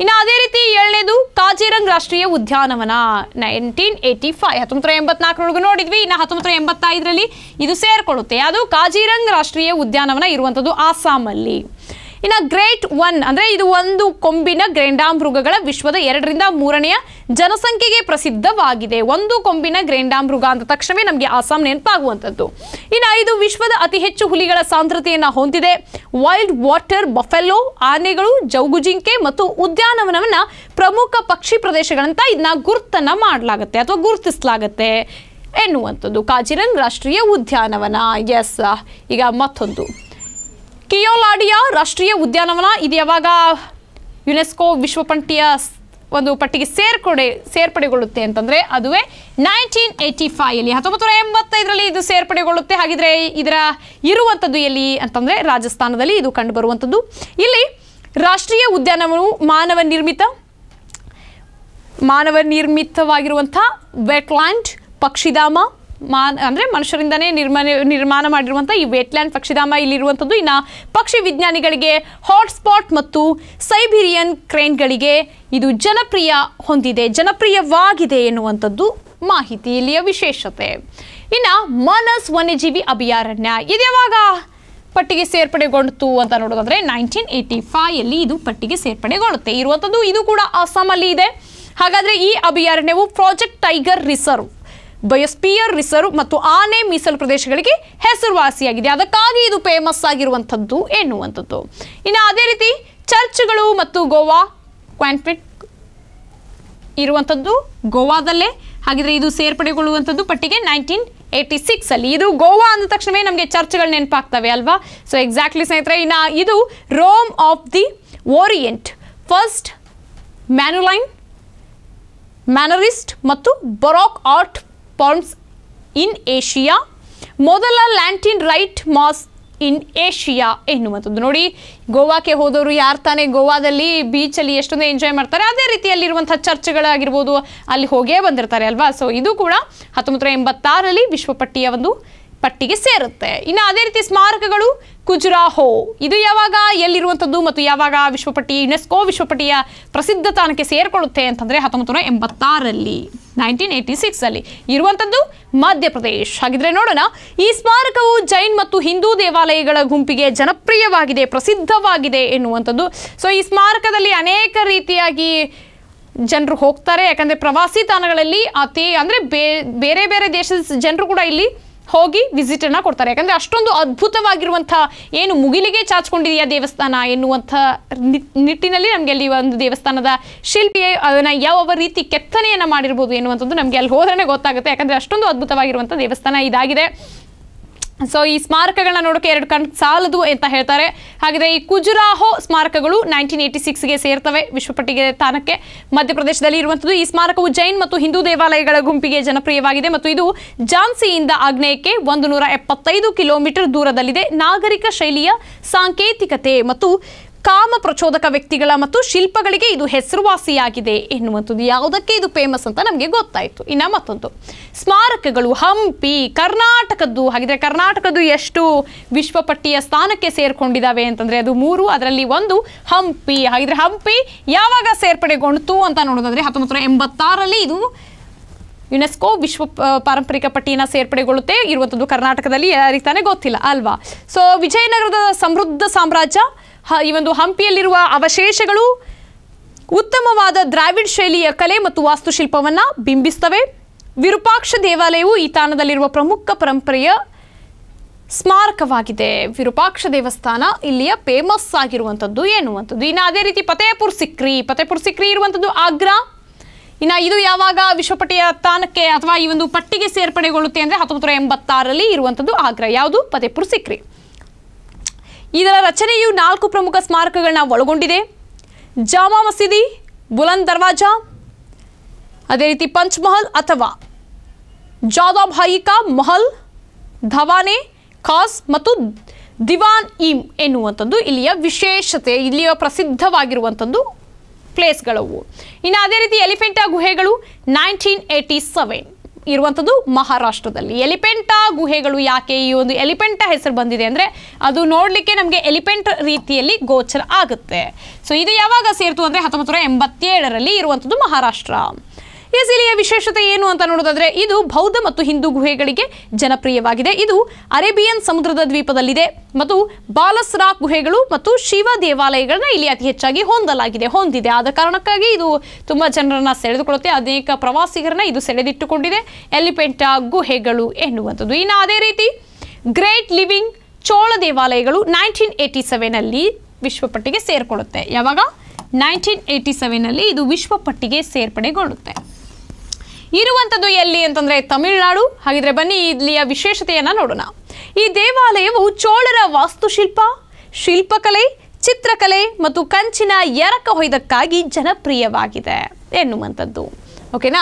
ಇನ್ನು ಅದೇ ರೀತಿ ಏಳನೇದು ಕಾಜಿರಂಗ್ ರಾಷ್ಟ್ರೀಯ ಉದ್ಯಾನವನ ನೈನ್ಟೀನ್ ಏಯ್ಟಿ ಫೈವ್ ಹತ್ತೊಂಬತ್ತರ ಎಂಬತ್ನಾಲ್ಕರೊಳಗೆ ನೋಡಿದ್ವಿ ಇನ್ನು ಹತ್ತೊಂಬತ್ತರ ಎಂಬತ್ತೈದರಲ್ಲಿ ಇದು ಸೇರಿಕೊಳ್ಳುತ್ತೆ ಅದು ಕಾಜಿರಂಗ್ ರಾಷ್ಟ್ರೀಯ ಉದ್ಯಾನವನ ಇರುವಂಥದ್ದು ಅಸ್ಸಾಮಲ್ಲಿ ಇನ್ನು ಗ್ರೇಟ್ ಒನ್ ಅಂದರೆ ಇದು ಒಂದು ಕೊಂಬಿನ ಗ್ರೇಂಡಾಮೃಗಗಳ ವಿಶ್ವದ ಎರಡರಿಂದ ಮೂರನೆಯ ಜನಸಂಖ್ಯೆಗೆ ಪ್ರಸಿದ್ಧವಾಗಿದೆ ಒಂದು ಕೊಂಬಿನ ಗ್ರೇಂಡಾಮೃಗ ಅಂದ ತಕ್ಷಣವೇ ನಮಗೆ ಆಸಾಮ್ ನೆನಪಾಗುವಂಥದ್ದು ಇನ್ನು ಇದು ವಿಶ್ವದ ಅತಿ ಹೆಚ್ಚು ಹುಲಿಗಳ ಸಾಂದ್ರತೆಯನ್ನು ಹೊಂದಿದೆ ವೈಲ್ಡ್ ವಾಟರ್ ಬಫೆಲ್ಲೋ ಆನೆಗಳು ಜೌಗುಜಿಂಕೆ ಮತ್ತು ಉದ್ಯಾನವನವನ್ನು ಪ್ರಮುಖ ಪಕ್ಷಿ ಪ್ರದೇಶಗಳಂತ ಇದನ್ನ ಗುರುತನ್ನು ಮಾಡಲಾಗುತ್ತೆ ಅಥವಾ ಗುರುತಿಸಲಾಗುತ್ತೆ ಎನ್ನುವಂಥದ್ದು ಕಾಜಿರಂಗ್ ರಾಷ್ಟ್ರೀಯ ಉದ್ಯಾನವನ ಎಸ್ ಈಗ ಮತ್ತೊಂದು ಕಿಯೋಲಾಡಿಯಾ ರಾಷ್ಟ್ರೀಯ ಉದ್ಯಾನವನ ಇದು ಯಾವಾಗ ಯುನೆಸ್ಕೋ ವಿಶ್ವಪಂಟಿಯ ಒಂದು ಪಟ್ಟಿಗೆ ಸೇರ್ಕೊಡೆ ಸೇರ್ಪಡೆಗೊಳ್ಳುತ್ತೆ ಅಂತಂದರೆ ಅದುವೇ ನೈನ್ಟೀನ್ ಏಯ್ಟಿ ಅಲ್ಲಿ ಹತ್ತೊಂಬತ್ತು ನೂರ ಎಂಬತ್ತೈದರಲ್ಲಿ ಇದು ಸೇರ್ಪಡೆಗೊಳ್ಳುತ್ತೆ ಹಾಗಿದ್ರೆ ಇದರ ಇರುವಂಥದ್ದು ಎಲ್ಲಿ ಅಂತಂದರೆ ರಾಜಸ್ಥಾನದಲ್ಲಿ ಇದು ಬರುವಂಥದ್ದು ಇಲ್ಲಿ ರಾಷ್ಟ್ರೀಯ ಉದ್ಯಾನವನವು ಮಾನವ ನಿರ್ಮಿತ ಮಾನವ ನಿರ್ಮಿತವಾಗಿರುವಂಥ ವೆಟ್ಲ್ಯಾಂಡ್ ಪಕ್ಷಿಧಾಮ ಮಾನ್ ಅಂದರೆ ಮನುಷ್ಯರಿಂದನೇ ನಿರ್ಮಾಣ ನಿರ್ಮಾಣ ಮಾಡಿರುವಂಥ ಈ ವೆಟ್ಲ್ಯಾಂಡ್ ಪಕ್ಷಿಧಾಮ ಇಲ್ಲಿರುವಂಥದ್ದು ಇನ್ನ ಪಕ್ಷಿ ವಿಜ್ಞಾನಿಗಳಿಗೆ ಹಾಟ್ಸ್ಪಾಟ್ ಮತ್ತು ಸೈಬೀರಿಯನ್ ಕ್ರೈನ್ಗಳಿಗೆ ಇದು ಜನಪ್ರಿಯ ಹೊಂದಿದೆ ಜನಪ್ರಿಯವಾಗಿದೆ ಎನ್ನುವಂಥದ್ದು ಮಾಹಿತಿ ಇಲ್ಲಿಯ ವಿಶೇಷತೆ ಇನ್ನ ಮನಸ್ ವನ್ಯಜೀವಿ ಅಭಯಾರಣ್ಯ ಇದು ಯಾವಾಗ ಪಟ್ಟಿಗೆ ಸೇರ್ಪಡೆಗೊಂಡಿತು ಅಂತ ನೋಡೋದಾದ್ರೆ ನೈನ್ಟೀನ್ ಏಯ್ಟಿ ಫೈಯಲ್ಲಿ ಇದು ಪಟ್ಟಿಗೆ ಸೇರ್ಪಡೆಗೊಳ್ಳುತ್ತೆ ಇರುವಂಥದ್ದು ಇದು ಕೂಡ ಅಸ್ಸಾಮಲ್ಲಿ ಇದೆ ಹಾಗಾದರೆ ಈ ಅಭಯಾರಣ್ಯವು project tiger reserve biosphere reserve ಮತ್ತು ಆನೆ ಮೀಸಲು ಪ್ರದೇಶಗಳಿಗೆ ಹೆಸರುವಾಸಿಯಾಗಿದೆ ಅದಕ್ಕಾಗಿ ಇದು ಫೇಮಸ್ ಆಗಿರುವಂಥದ್ದು ಎನ್ನುವಂಥದ್ದು ಇನ್ನು ಅದೇ ರೀತಿ ಚರ್ಚ್ಗಳು ಮತ್ತು ಗೋವಾ ಕ್ವಾಂಟ್ವೆಟ್ ಇರುವಂಥದ್ದು ಗೋವಾದಲ್ಲೇ ಹಾಗಿದ್ರೆ ಇದು ಸೇರ್ಪಡೆಗೊಳ್ಳುವಂಥದ್ದು ಪಟ್ಟಿಗೆ ನೈನ್ಟೀನ್ ಏಯ್ಟಿ ಸಿಕ್ಸ್ ಅಲ್ಲಿ ಇದು ಗೋವಾ ಅಂದ ತಕ್ಷಣವೇ ನಮಗೆ ಚರ್ಚ್ಗಳು ನೆನಪಾಗ್ತವೆ ಅಲ್ವಾ ಸೊ ಎಕ್ಸಾಕ್ಟ್ಲಿ ಸ್ನೇಹಿತರೆ ಇನ್ನು ಇದು Rome of the Orient first Manueline mannerist ಮತ್ತು baroque art palms in Asia ಮೊದಲ Latin rite mass in Asia ಎನ್ನುವಂಥದ್ದು ನೋಡಿ ಗೋವಾಕ್ಕೆ ಹೋದವರು ಯಾರು ತಾನೇ ಗೋವಾದಲ್ಲಿ ಬೀಚಲ್ಲಿ ಎಷ್ಟೊಂದು ಎಂಜಾಯ್ ಮಾಡ್ತಾರೆ ಅದೇ ರೀತಿಯಲ್ಲಿರುವಂಥ ಚರ್ಚ್ಗಳಾಗಿರ್ಬೋದು ಅಲ್ಲಿ ಹೋಗೇ ಬಂದಿರ್ತಾರೆ ಅಲ್ವಾ ಸೊ ಇದು ಕೂಡ ಹತ್ತೊಂಬತ್ತು ನೂರ ಎಂಬತ್ತಾರಲ್ಲಿ ವಿಶ್ವಪಟ್ಟಿಯ ಒಂದು ಪಟ್ಟಿಗೆ ಸೇರುತ್ತೆ ಇನ್ನು ಅದೇ ರೀತಿ ಸ್ಮಾರಕಗಳು ಖುಜುರಾಹೋ ಇದು ಯಾವಾಗ ಎಲ್ಲಿರುವಂಥದ್ದು ಮತ್ತು ಯಾವಾಗ ವಿಶ್ವಪಟ್ಟಿ ಯುನೆಸ್ಕೋ ವಿಶ್ವಪಟ್ಟಿಯ ಪ್ರಸಿದ್ಧ ತಾಣಕ್ಕೆ ಸೇರಿಕೊಳ್ಳುತ್ತೆ ಅಂತಂದರೆ ಹತ್ತೊಂಬತ್ತು ನೂರ ಎಂಬತ್ತಾರಲ್ಲಿ ನೈನ್ಟೀನ್ ಏಯ್ಟಿ ಸಿಕ್ಸಲ್ಲಿ ಇರುವಂಥದ್ದು ಮಧ್ಯಪ್ರದೇಶ್ ಹಾಗಿದ್ರೆ ನೋಡೋಣ ಈ ಸ್ಮಾರಕವು ಜೈನ್ ಮತ್ತು ಹಿಂದೂ ದೇವಾಲಯಗಳ ಗುಂಪಿಗೆ ಜನಪ್ರಿಯವಾಗಿದೆ ಪ್ರಸಿದ್ಧವಾಗಿದೆ ಎನ್ನುವಂಥದ್ದು ಸೊ ಈ ಸ್ಮಾರಕದಲ್ಲಿ ಅನೇಕ ರೀತಿಯಾಗಿ ಜನರು ಹೋಗ್ತಾರೆ ಯಾಕಂದರೆ ಪ್ರವಾಸಿ ತಾಣಗಳಲ್ಲಿ ಅತಿ ಅಂದರೆ ಬೇರೆ ಬೇರೆ ದೇಶದ ಜನರು ಕೂಡ ಇಲ್ಲಿ ಹೋಗಿ ಅನ್ನ ಕೊಡ್ತಾರೆ ಯಾಕಂದ್ರೆ ಅಷ್ಟೊಂದು ಅದ್ಭುತವಾಗಿರುವಂತಹ ಏನು ಮುಗಿಲಿಗೆ ಚಾಚ್ಕೊಂಡಿದೆಯಾ ದೇವಸ್ಥಾನ ಎನ್ನುವಂಥ ನಿಟ್ಟಿನಲ್ಲಿ ನಮ್ಗೆ ಅಲ್ಲಿ ಒಂದು ದೇವಸ್ಥಾನದ ಶಿಲ್ಪಿ ಅದನ್ನ ಯಾವ ರೀತಿ ಕೆತ್ತನೆಯನ್ನ ಮಾಡಿರ್ಬೋದು ಎನ್ನುವಂಥದ್ದು ನಮಗೆ ಅಲ್ಲಿ ಹೋದ್ರೆ ಗೊತ್ತಾಗುತ್ತೆ ಯಾಕಂದ್ರೆ ಅಷ್ಟೊಂದು ಅದ್ಭುತವಾಗಿರುವಂತಹ ದೇವಸ್ಥಾನ ಇದಾಗಿದೆ ಸೊ ಈ ಸ್ಮಾರಕಗಳನ್ನ ನೋಡೋಕೆ ಎರಡು ಕಣ್ ಸಾಲದು ಅಂತ ಹೇಳ್ತಾರೆ ಹಾಗಿದ್ರೆ ಈ ಕುಜುರಾಹೋ ಸ್ಮಾರಕಗಳು ನೈನ್ಟೀನ್ ಏಯ್ಟಿ ಸಿಕ್ಸ್ಗೆ ಸೇರ್ತವೆ ವಿಶ್ವಪಟ್ಟಿಗೆ ತಾನಕ್ಕೆ ಮಧ್ಯಪ್ರದೇಶದಲ್ಲಿ ಇರುವಂಥದ್ದು ಈ ಸ್ಮಾರಕವು ಜೈನ್ ಮತ್ತು ಹಿಂದೂ ದೇವಾಲಯಗಳ ಗುಂಪಿಗೆ ಜನಪ್ರಿಯವಾಗಿದೆ ಮತ್ತು ಇದು ಝಾನ್ಸಿಯಿಂದ ಆಗ್ನೇಯಕ್ಕೆ ಒಂದು ನೂರ ಎಪ್ಪತ್ತೈದು ಕಿಲೋಮೀಟರ್ ದೂರದಲ್ಲಿದೆ ನಾಗರಿಕ ಶೈಲಿಯ ಸಾಂಕೇತಿಕತೆ ಮತ್ತು ಕಾಮ ಪ್ರಚೋದಕ ವ್ಯಕ್ತಿಗಳ ಮತ್ತು ಶಿಲ್ಪಗಳಿಗೆ ಇದು ಹೆಸರುವಾಸಿಯಾಗಿದೆ ಎನ್ನುವಂಥದ್ದು ಯಾವುದಕ್ಕೆ ಇದು ಫೇಮಸ್ ಅಂತ ನಮಗೆ ಗೊತ್ತಾಯಿತು ಇನ್ನು ಮತ್ತೊಂದು ಸ್ಮಾರಕಗಳು ಹಂಪಿ ಕರ್ನಾಟಕದ್ದು ಹಾಗಿದ್ರೆ ಕರ್ನಾಟಕದ್ದು ಎಷ್ಟು ವಿಶ್ವಪಟ್ಟಿಯ ಸ್ಥಾನಕ್ಕೆ ಸೇರ್ಕೊಂಡಿದ್ದಾವೆ ಅಂತಂದರೆ ಅದು ಮೂರು ಅದರಲ್ಲಿ ಒಂದು ಹಂಪಿ ಹಾಗಿದ್ರೆ ಹಂಪಿ ಯಾವಾಗ ಸೇರ್ಪಡೆಗೊಂಡಿತು ಅಂತ ನೋಡೋದಂದ್ರೆ ಹತ್ತೊಂಬತ್ತು ನೂರ ಎಂಬತ್ತಾರಲ್ಲಿ ಇದು ಯುನೆಸ್ಕೋ ವಿಶ್ವ ಪಾರಂಪರಿಕ ಪಟ್ಟಿಯನ್ನು ಸೇರ್ಪಡೆಗೊಳ್ಳುತ್ತೆ ಇರುವಂಥದ್ದು ಕರ್ನಾಟಕದಲ್ಲಿ ಯಾರಿಗೆ ತಾನೇ ಗೊತ್ತಿಲ್ಲ ಅಲ್ವಾ ಸೊ ವಿಜಯನಗರದ ಸಮೃದ್ಧ ಸಾಮ್ರಾಜ್ಯ ಈ ಒಂದು ಹಂಪಿಯಲ್ಲಿರುವ ಅವಶೇಷಗಳು ಉತ್ತಮವಾದ ದ್ರಾವಿಡ್ ಶೈಲಿಯ ಕಲೆ ಮತ್ತು ವಾಸ್ತುಶಿಲ್ಪವನ್ನು ಬಿಂಬಿಸ್ತವೆ ವಿರೂಪಾಕ್ಷ ದೇವಾಲಯವು ಈ ತಾಣದಲ್ಲಿರುವ ಪ್ರಮುಖ ಪರಂಪರೆಯ ಸ್ಮಾರಕವಾಗಿದೆ ವಿರೂಪಾಕ್ಷ ದೇವಸ್ಥಾನ ಇಲ್ಲಿಯ ಫೇಮಸ್ ಆಗಿರುವಂಥದ್ದು ಎನ್ನುವಂಥದ್ದು ಇನ್ನು ಅದೇ ರೀತಿ ಫತೇಪುರ್ ಸಿಕ್ರಿ ಫತೇಪುರ್ ಸಿಕ್ರಿ ಇರುವಂಥದ್ದು ಆಗ್ರಾ ಇನ್ನು ಇದು ಯಾವಾಗ ವಿಶ್ವಪಟಿಯ ತಾಣಕ್ಕೆ ಅಥವಾ ಈ ಒಂದು ಪಟ್ಟಿಗೆ ಸೇರ್ಪಡೆಗೊಳ್ಳುತ್ತೆ ಅಂದರೆ ಹತ್ತೊಂಬತ್ತು ನೂರ ಎಂಬತ್ತಾರರಲ್ಲಿ ಇರುವಂಥದ್ದು ಆಗ್ರಾ ಯಾವುದು ಫತೇಪುರ್ ಸಿಕ್ರಿ ಇದರ ರಚನೆಯು ನಾಲ್ಕು ಪ್ರಮುಖ ಸ್ಮಾರಕಗಳನ್ನ ಒಳಗೊಂಡಿದೆ ಜಾಮಾ ಮಸೀದಿ ಬುಲಂದ್ ದರ್ವಾಜಾ ಅದೇ ರೀತಿ ಪಂಚಮಹಲ್ ಅಥವಾ ಜಾದಾಭಾಯಿಕಾ ಮಹಲ್ ಧವಾನೆ ಖಾಸ್ ಮತ್ತು ದಿವಾನ್ ಇಮ್ ಎನ್ನುವಂಥದ್ದು ಇಲ್ಲಿಯ ವಿಶೇಷತೆ ಇಲ್ಲಿಯ ಪ್ರಸಿದ್ಧವಾಗಿರುವಂಥದ್ದು ಪ್ಲೇಸ್ಗಳವು ಇನ್ನು ಅದೇ ರೀತಿ ಎಲಿಫೆಂಟಾ ಗುಹೆಗಳು ನೈನ್ಟೀನ್ ಏಯ್ಟಿ ಸೆವೆನ್ ಇರುವಂಥದ್ದು ಮಹಾರಾಷ್ಟ್ರದಲ್ಲಿ ಎಲಿಪೆಂಟಾ ಗುಹೆಗಳು ಯಾಕೆ ಈ ಒಂದು ಎಲಿಪೆಂಟಾ ಹೆಸರು ಬಂದಿದೆ ಅಂದರೆ ಅದು ನೋಡಲಿಕ್ಕೆ ನಮಗೆ ಎಲಿಪೆಂಟ್ ರೀತಿಯಲ್ಲಿ ಗೋಚರ ಆಗುತ್ತೆ ಸೊ ಇದು ಯಾವಾಗ ಸೇರ್ತು ಅಂದರೆ ಹತ್ತೊಂಬತ್ತು ನೂರ ಎಂಬತ್ತೇಳರಲ್ಲಿ ಇರುವಂಥದ್ದು ಮಹಾರಾಷ್ಟ್ರ ಈ ಸಿಲಿಯ ವಿಶೇಷತೆ ಏನು ಅಂತ ನೋಡೋದಾದ್ರೆ ಇದು ಬೌದ್ಧ ಮತ್ತು ಹಿಂದೂ ಗುಹೆಗಳಿಗೆ ಜನಪ್ರಿಯವಾಗಿದೆ ಇದು ಅರೇಬಿಯನ್ ಸಮುದ್ರದ ದ್ವೀಪದಲ್ಲಿದೆ ಮತ್ತು ಬಾಲಸ್ರಾ ಗುಹೆಗಳು ಮತ್ತು ಶಿವ ದೇವಾಲಯಗಳನ್ನ ಇಲ್ಲಿ ಅತಿ ಹೆಚ್ಚಾಗಿ ಹೊಂದಲಾಗಿದೆ ಹೊಂದಿದೆ ಆದ ಕಾರಣಕ್ಕಾಗಿ ಇದು ತುಂಬಾ ಜನರನ್ನ ಸೆಳೆದುಕೊಳ್ಳುತ್ತೆ ಅನೇಕ ಪ್ರವಾಸಿಗರನ್ನ ಇದು ಸೆಳೆದಿಟ್ಟುಕೊಂಡಿದೆ ಎಲಿಪೆಂಟ ಗುಹೆಗಳು ಎನ್ನುವಂಥದ್ದು ಇನ್ನು ಅದೇ ರೀತಿ ಗ್ರೇಟ್ ಲಿವಿಂಗ್ ಚೋಳ ದೇವಾಲಯಗಳು ನೈನ್ಟೀನ್ ಏಯ್ಟಿ ಸೆವೆನಲ್ಲಿ ವಿಶ್ವಪಟ್ಟಿಗೆ ಸೇರ್ಕೊಳ್ಳುತ್ತೆ ಯಾವಾಗ ನೈನ್ಟೀನ್ ಏಯ್ಟಿ ಅಲ್ಲಿ ಇದು ವಿಶ್ವಪಟ್ಟಿಗೆ ಸೇರ್ಪಡೆಗೊಳ್ಳುತ್ತೆ ಇರುವಂತದ್ದು ಎಲ್ಲಿ ಅಂತಂದ್ರೆ ತಮಿಳುನಾಡು ಹಾಗಿದ್ರೆ ಬನ್ನಿ ಇಲ್ಲಿಯ ವಿಶೇಷತೆಯನ್ನು ನೋಡೋಣ ಈ ದೇವಾಲಯವು ಚೋಳರ ವಾಸ್ತುಶಿಲ್ಪ ಶಿಲ್ಪಕಲೆ ಚಿತ್ರಕಲೆ ಮತ್ತು ಕಂಚಿನ ಎರಕ ಹೊಯ್ದಕ್ಕಾಗಿ ಜನಪ್ರಿಯವಾಗಿದೆ ಎನ್ನುವಂಥದ್ದು ಓಕೆನಾ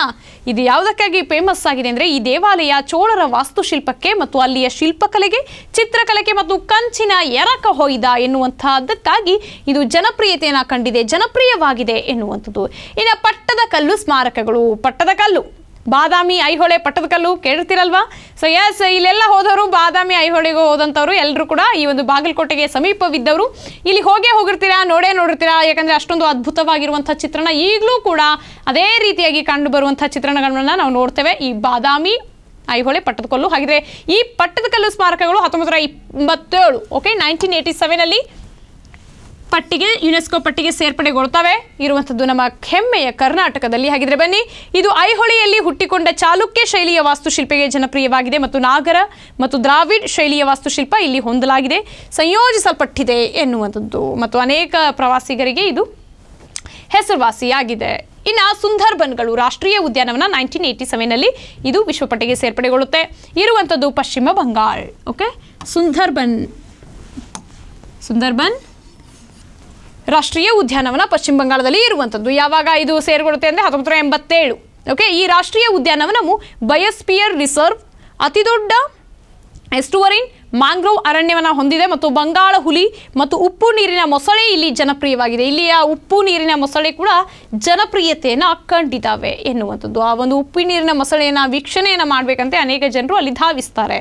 ಇದು ಯಾವುದಕ್ಕಾಗಿ ಫೇಮಸ್ ಆಗಿದೆ ಅಂದರೆ ಈ ದೇವಾಲಯ ಚೋಳರ ವಾಸ್ತುಶಿಲ್ಪಕ್ಕೆ ಮತ್ತು ಅಲ್ಲಿಯ ಶಿಲ್ಪಕಲೆಗೆ ಚಿತ್ರಕಲೆಗೆ ಮತ್ತು ಕಂಚಿನ ಎರಕ ಹೊಯ್ದ ಎನ್ನುವಂತಹದ್ದಕ್ಕಾಗಿ ಇದು ಜನಪ್ರಿಯತೆಯನ್ನು ಕಂಡಿದೆ ಜನಪ್ರಿಯವಾಗಿದೆ ಎನ್ನುವಂಥದ್ದು ಇನ್ನು ಪಟ್ಟದ ಕಲ್ಲು ಸ್ಮಾರಕಗಳು ಪಟ್ಟದ ಕಲ್ಲು ಬಾದಾಮಿ ಐಹೊಳೆ ಪಟ್ಟದಕಲ್ಲು ಕೇಳ್ತಿರಲ್ವಾ ಸೊ ಎಸ್ ಇಲ್ಲೆಲ್ಲ ಹೋದವರು ಬಾದಾಮಿ ಐಹೊಳೆಗೆ ಹೋದಂಥವ್ರು ಎಲ್ಲರೂ ಕೂಡ ಈ ಒಂದು ಬಾಗಲಕೋಟೆಗೆ ಸಮೀಪವಿದ್ದವರು ಇಲ್ಲಿ ಹೋಗೇ ಹೋಗಿರ್ತೀರಾ ನೋಡೇ ನೋಡಿರ್ತೀರಾ ಯಾಕಂದರೆ ಅಷ್ಟೊಂದು ಅದ್ಭುತವಾಗಿರುವಂಥ ಚಿತ್ರಣ ಈಗಲೂ ಕೂಡ ಅದೇ ರೀತಿಯಾಗಿ ಕಂಡು ಬರುವಂಥ ಚಿತ್ರಣಗಳನ್ನ ನಾವು ನೋಡ್ತೇವೆ ಈ ಬಾದಾಮಿ ಐಹೊಳೆ ಪಟ್ಟದಕಲ್ಲು ಹಾಗಿದ್ರೆ ಈ ಪಟ್ಟದಕಲ್ಲು ಸ್ಮಾರಕಗಳು ಹತ್ತೊಂಬತ್ತು ನೂರ ಇಪ್ಪತ್ತೇಳು ಓಕೆ ನೈನ್ಟೀನ್ ಏಯ್ಟಿ ಸೆವೆನಲ್ಲಿ ಪಟ್ಟಿಗೆ ಯುನೆಸ್ಕೋ ಪಟ್ಟಿಗೆ ಸೇರ್ಪಡೆಗೊಳ್ತವೆ ಇರುವಂಥದ್ದು ನಮ್ಮ ಹೆಮ್ಮೆಯ ಕರ್ನಾಟಕದಲ್ಲಿ ಹಾಗಿದ್ರೆ ಬನ್ನಿ ಇದು ಐಹೊಳೆಯಲ್ಲಿ ಹುಟ್ಟಿಕೊಂಡ ಚಾಲುಕ್ಯ ಶೈಲಿಯ ವಾಸ್ತುಶಿಲ್ಪಿಗೆ ಜನಪ್ರಿಯವಾಗಿದೆ ಮತ್ತು ನಾಗರ ಮತ್ತು ದ್ರಾವಿಡ್ ಶೈಲಿಯ ವಾಸ್ತುಶಿಲ್ಪ ಇಲ್ಲಿ ಹೊಂದಲಾಗಿದೆ ಸಂಯೋಜಿಸಲ್ಪಟ್ಟಿದೆ ಎನ್ನುವಂಥದ್ದು ಮತ್ತು ಅನೇಕ ಪ್ರವಾಸಿಗರಿಗೆ ಇದು ಹೆಸರುವಾಸಿಯಾಗಿದೆ ಇನ್ನು ಸುಂದರ್ಬನ್ಗಳು ರಾಷ್ಟ್ರೀಯ ಉದ್ಯಾನವನ ನೈನ್ಟೀನ್ ಏಯ್ಟಿ ಸೆವೆನಲ್ಲಿ ಇದು ವಿಶ್ವಪಟ್ಟಿಗೆ ಸೇರ್ಪಡೆಗೊಳ್ಳುತ್ತೆ ಇರುವಂಥದ್ದು ಪಶ್ಚಿಮ ಬಂಗಾಳ್ ಓಕೆ ಸುಂದರ್ಬನ್ ಸುಂದರ್ಬನ್ ರಾಷ್ಟ್ರೀಯ ಉದ್ಯಾನವನ ಪಶ್ಚಿಮ ಬಂಗಾಳದಲ್ಲಿ ಇರುವಂಥದ್ದು ಯಾವಾಗ ಇದು ಸೇರ್ಕೊಡುತ್ತೆ ಅಂದರೆ ಹತ್ತೊಂಬತ್ತು ಎಂಬತ್ತೇಳು ಓಕೆ ಈ ರಾಷ್ಟ್ರೀಯ ಉದ್ಯಾನವನವು ಬಯೋಸ್ಪಿಯರ್ ರಿಸರ್ವ್ ದೊಡ್ಡ ಎಸ್ಟುವರಿನ್ ಮ್ಯಾಂಗ್ರೋವ್ ಅರಣ್ಯವನ್ನು ಹೊಂದಿದೆ ಮತ್ತು ಬಂಗಾಳ ಹುಲಿ ಮತ್ತು ಉಪ್ಪು ನೀರಿನ ಮೊಸಳೆ ಇಲ್ಲಿ ಜನಪ್ರಿಯವಾಗಿದೆ ಇಲ್ಲಿಯ ಉಪ್ಪು ನೀರಿನ ಮೊಸಳೆ ಕೂಡ ಜನಪ್ರಿಯತೆಯನ್ನು ಕಂಡಿದ್ದಾವೆ ಎನ್ನುವಂಥದ್ದು ಆ ಒಂದು ಉಪ್ಪು ನೀರಿನ ಮೊಸಳೆಯನ್ನು ವೀಕ್ಷಣೆಯನ್ನು ಮಾಡಬೇಕಂತೆ ಅನೇಕ ಜನರು ಅಲ್ಲಿ ಧಾವಿಸ್ತಾರೆ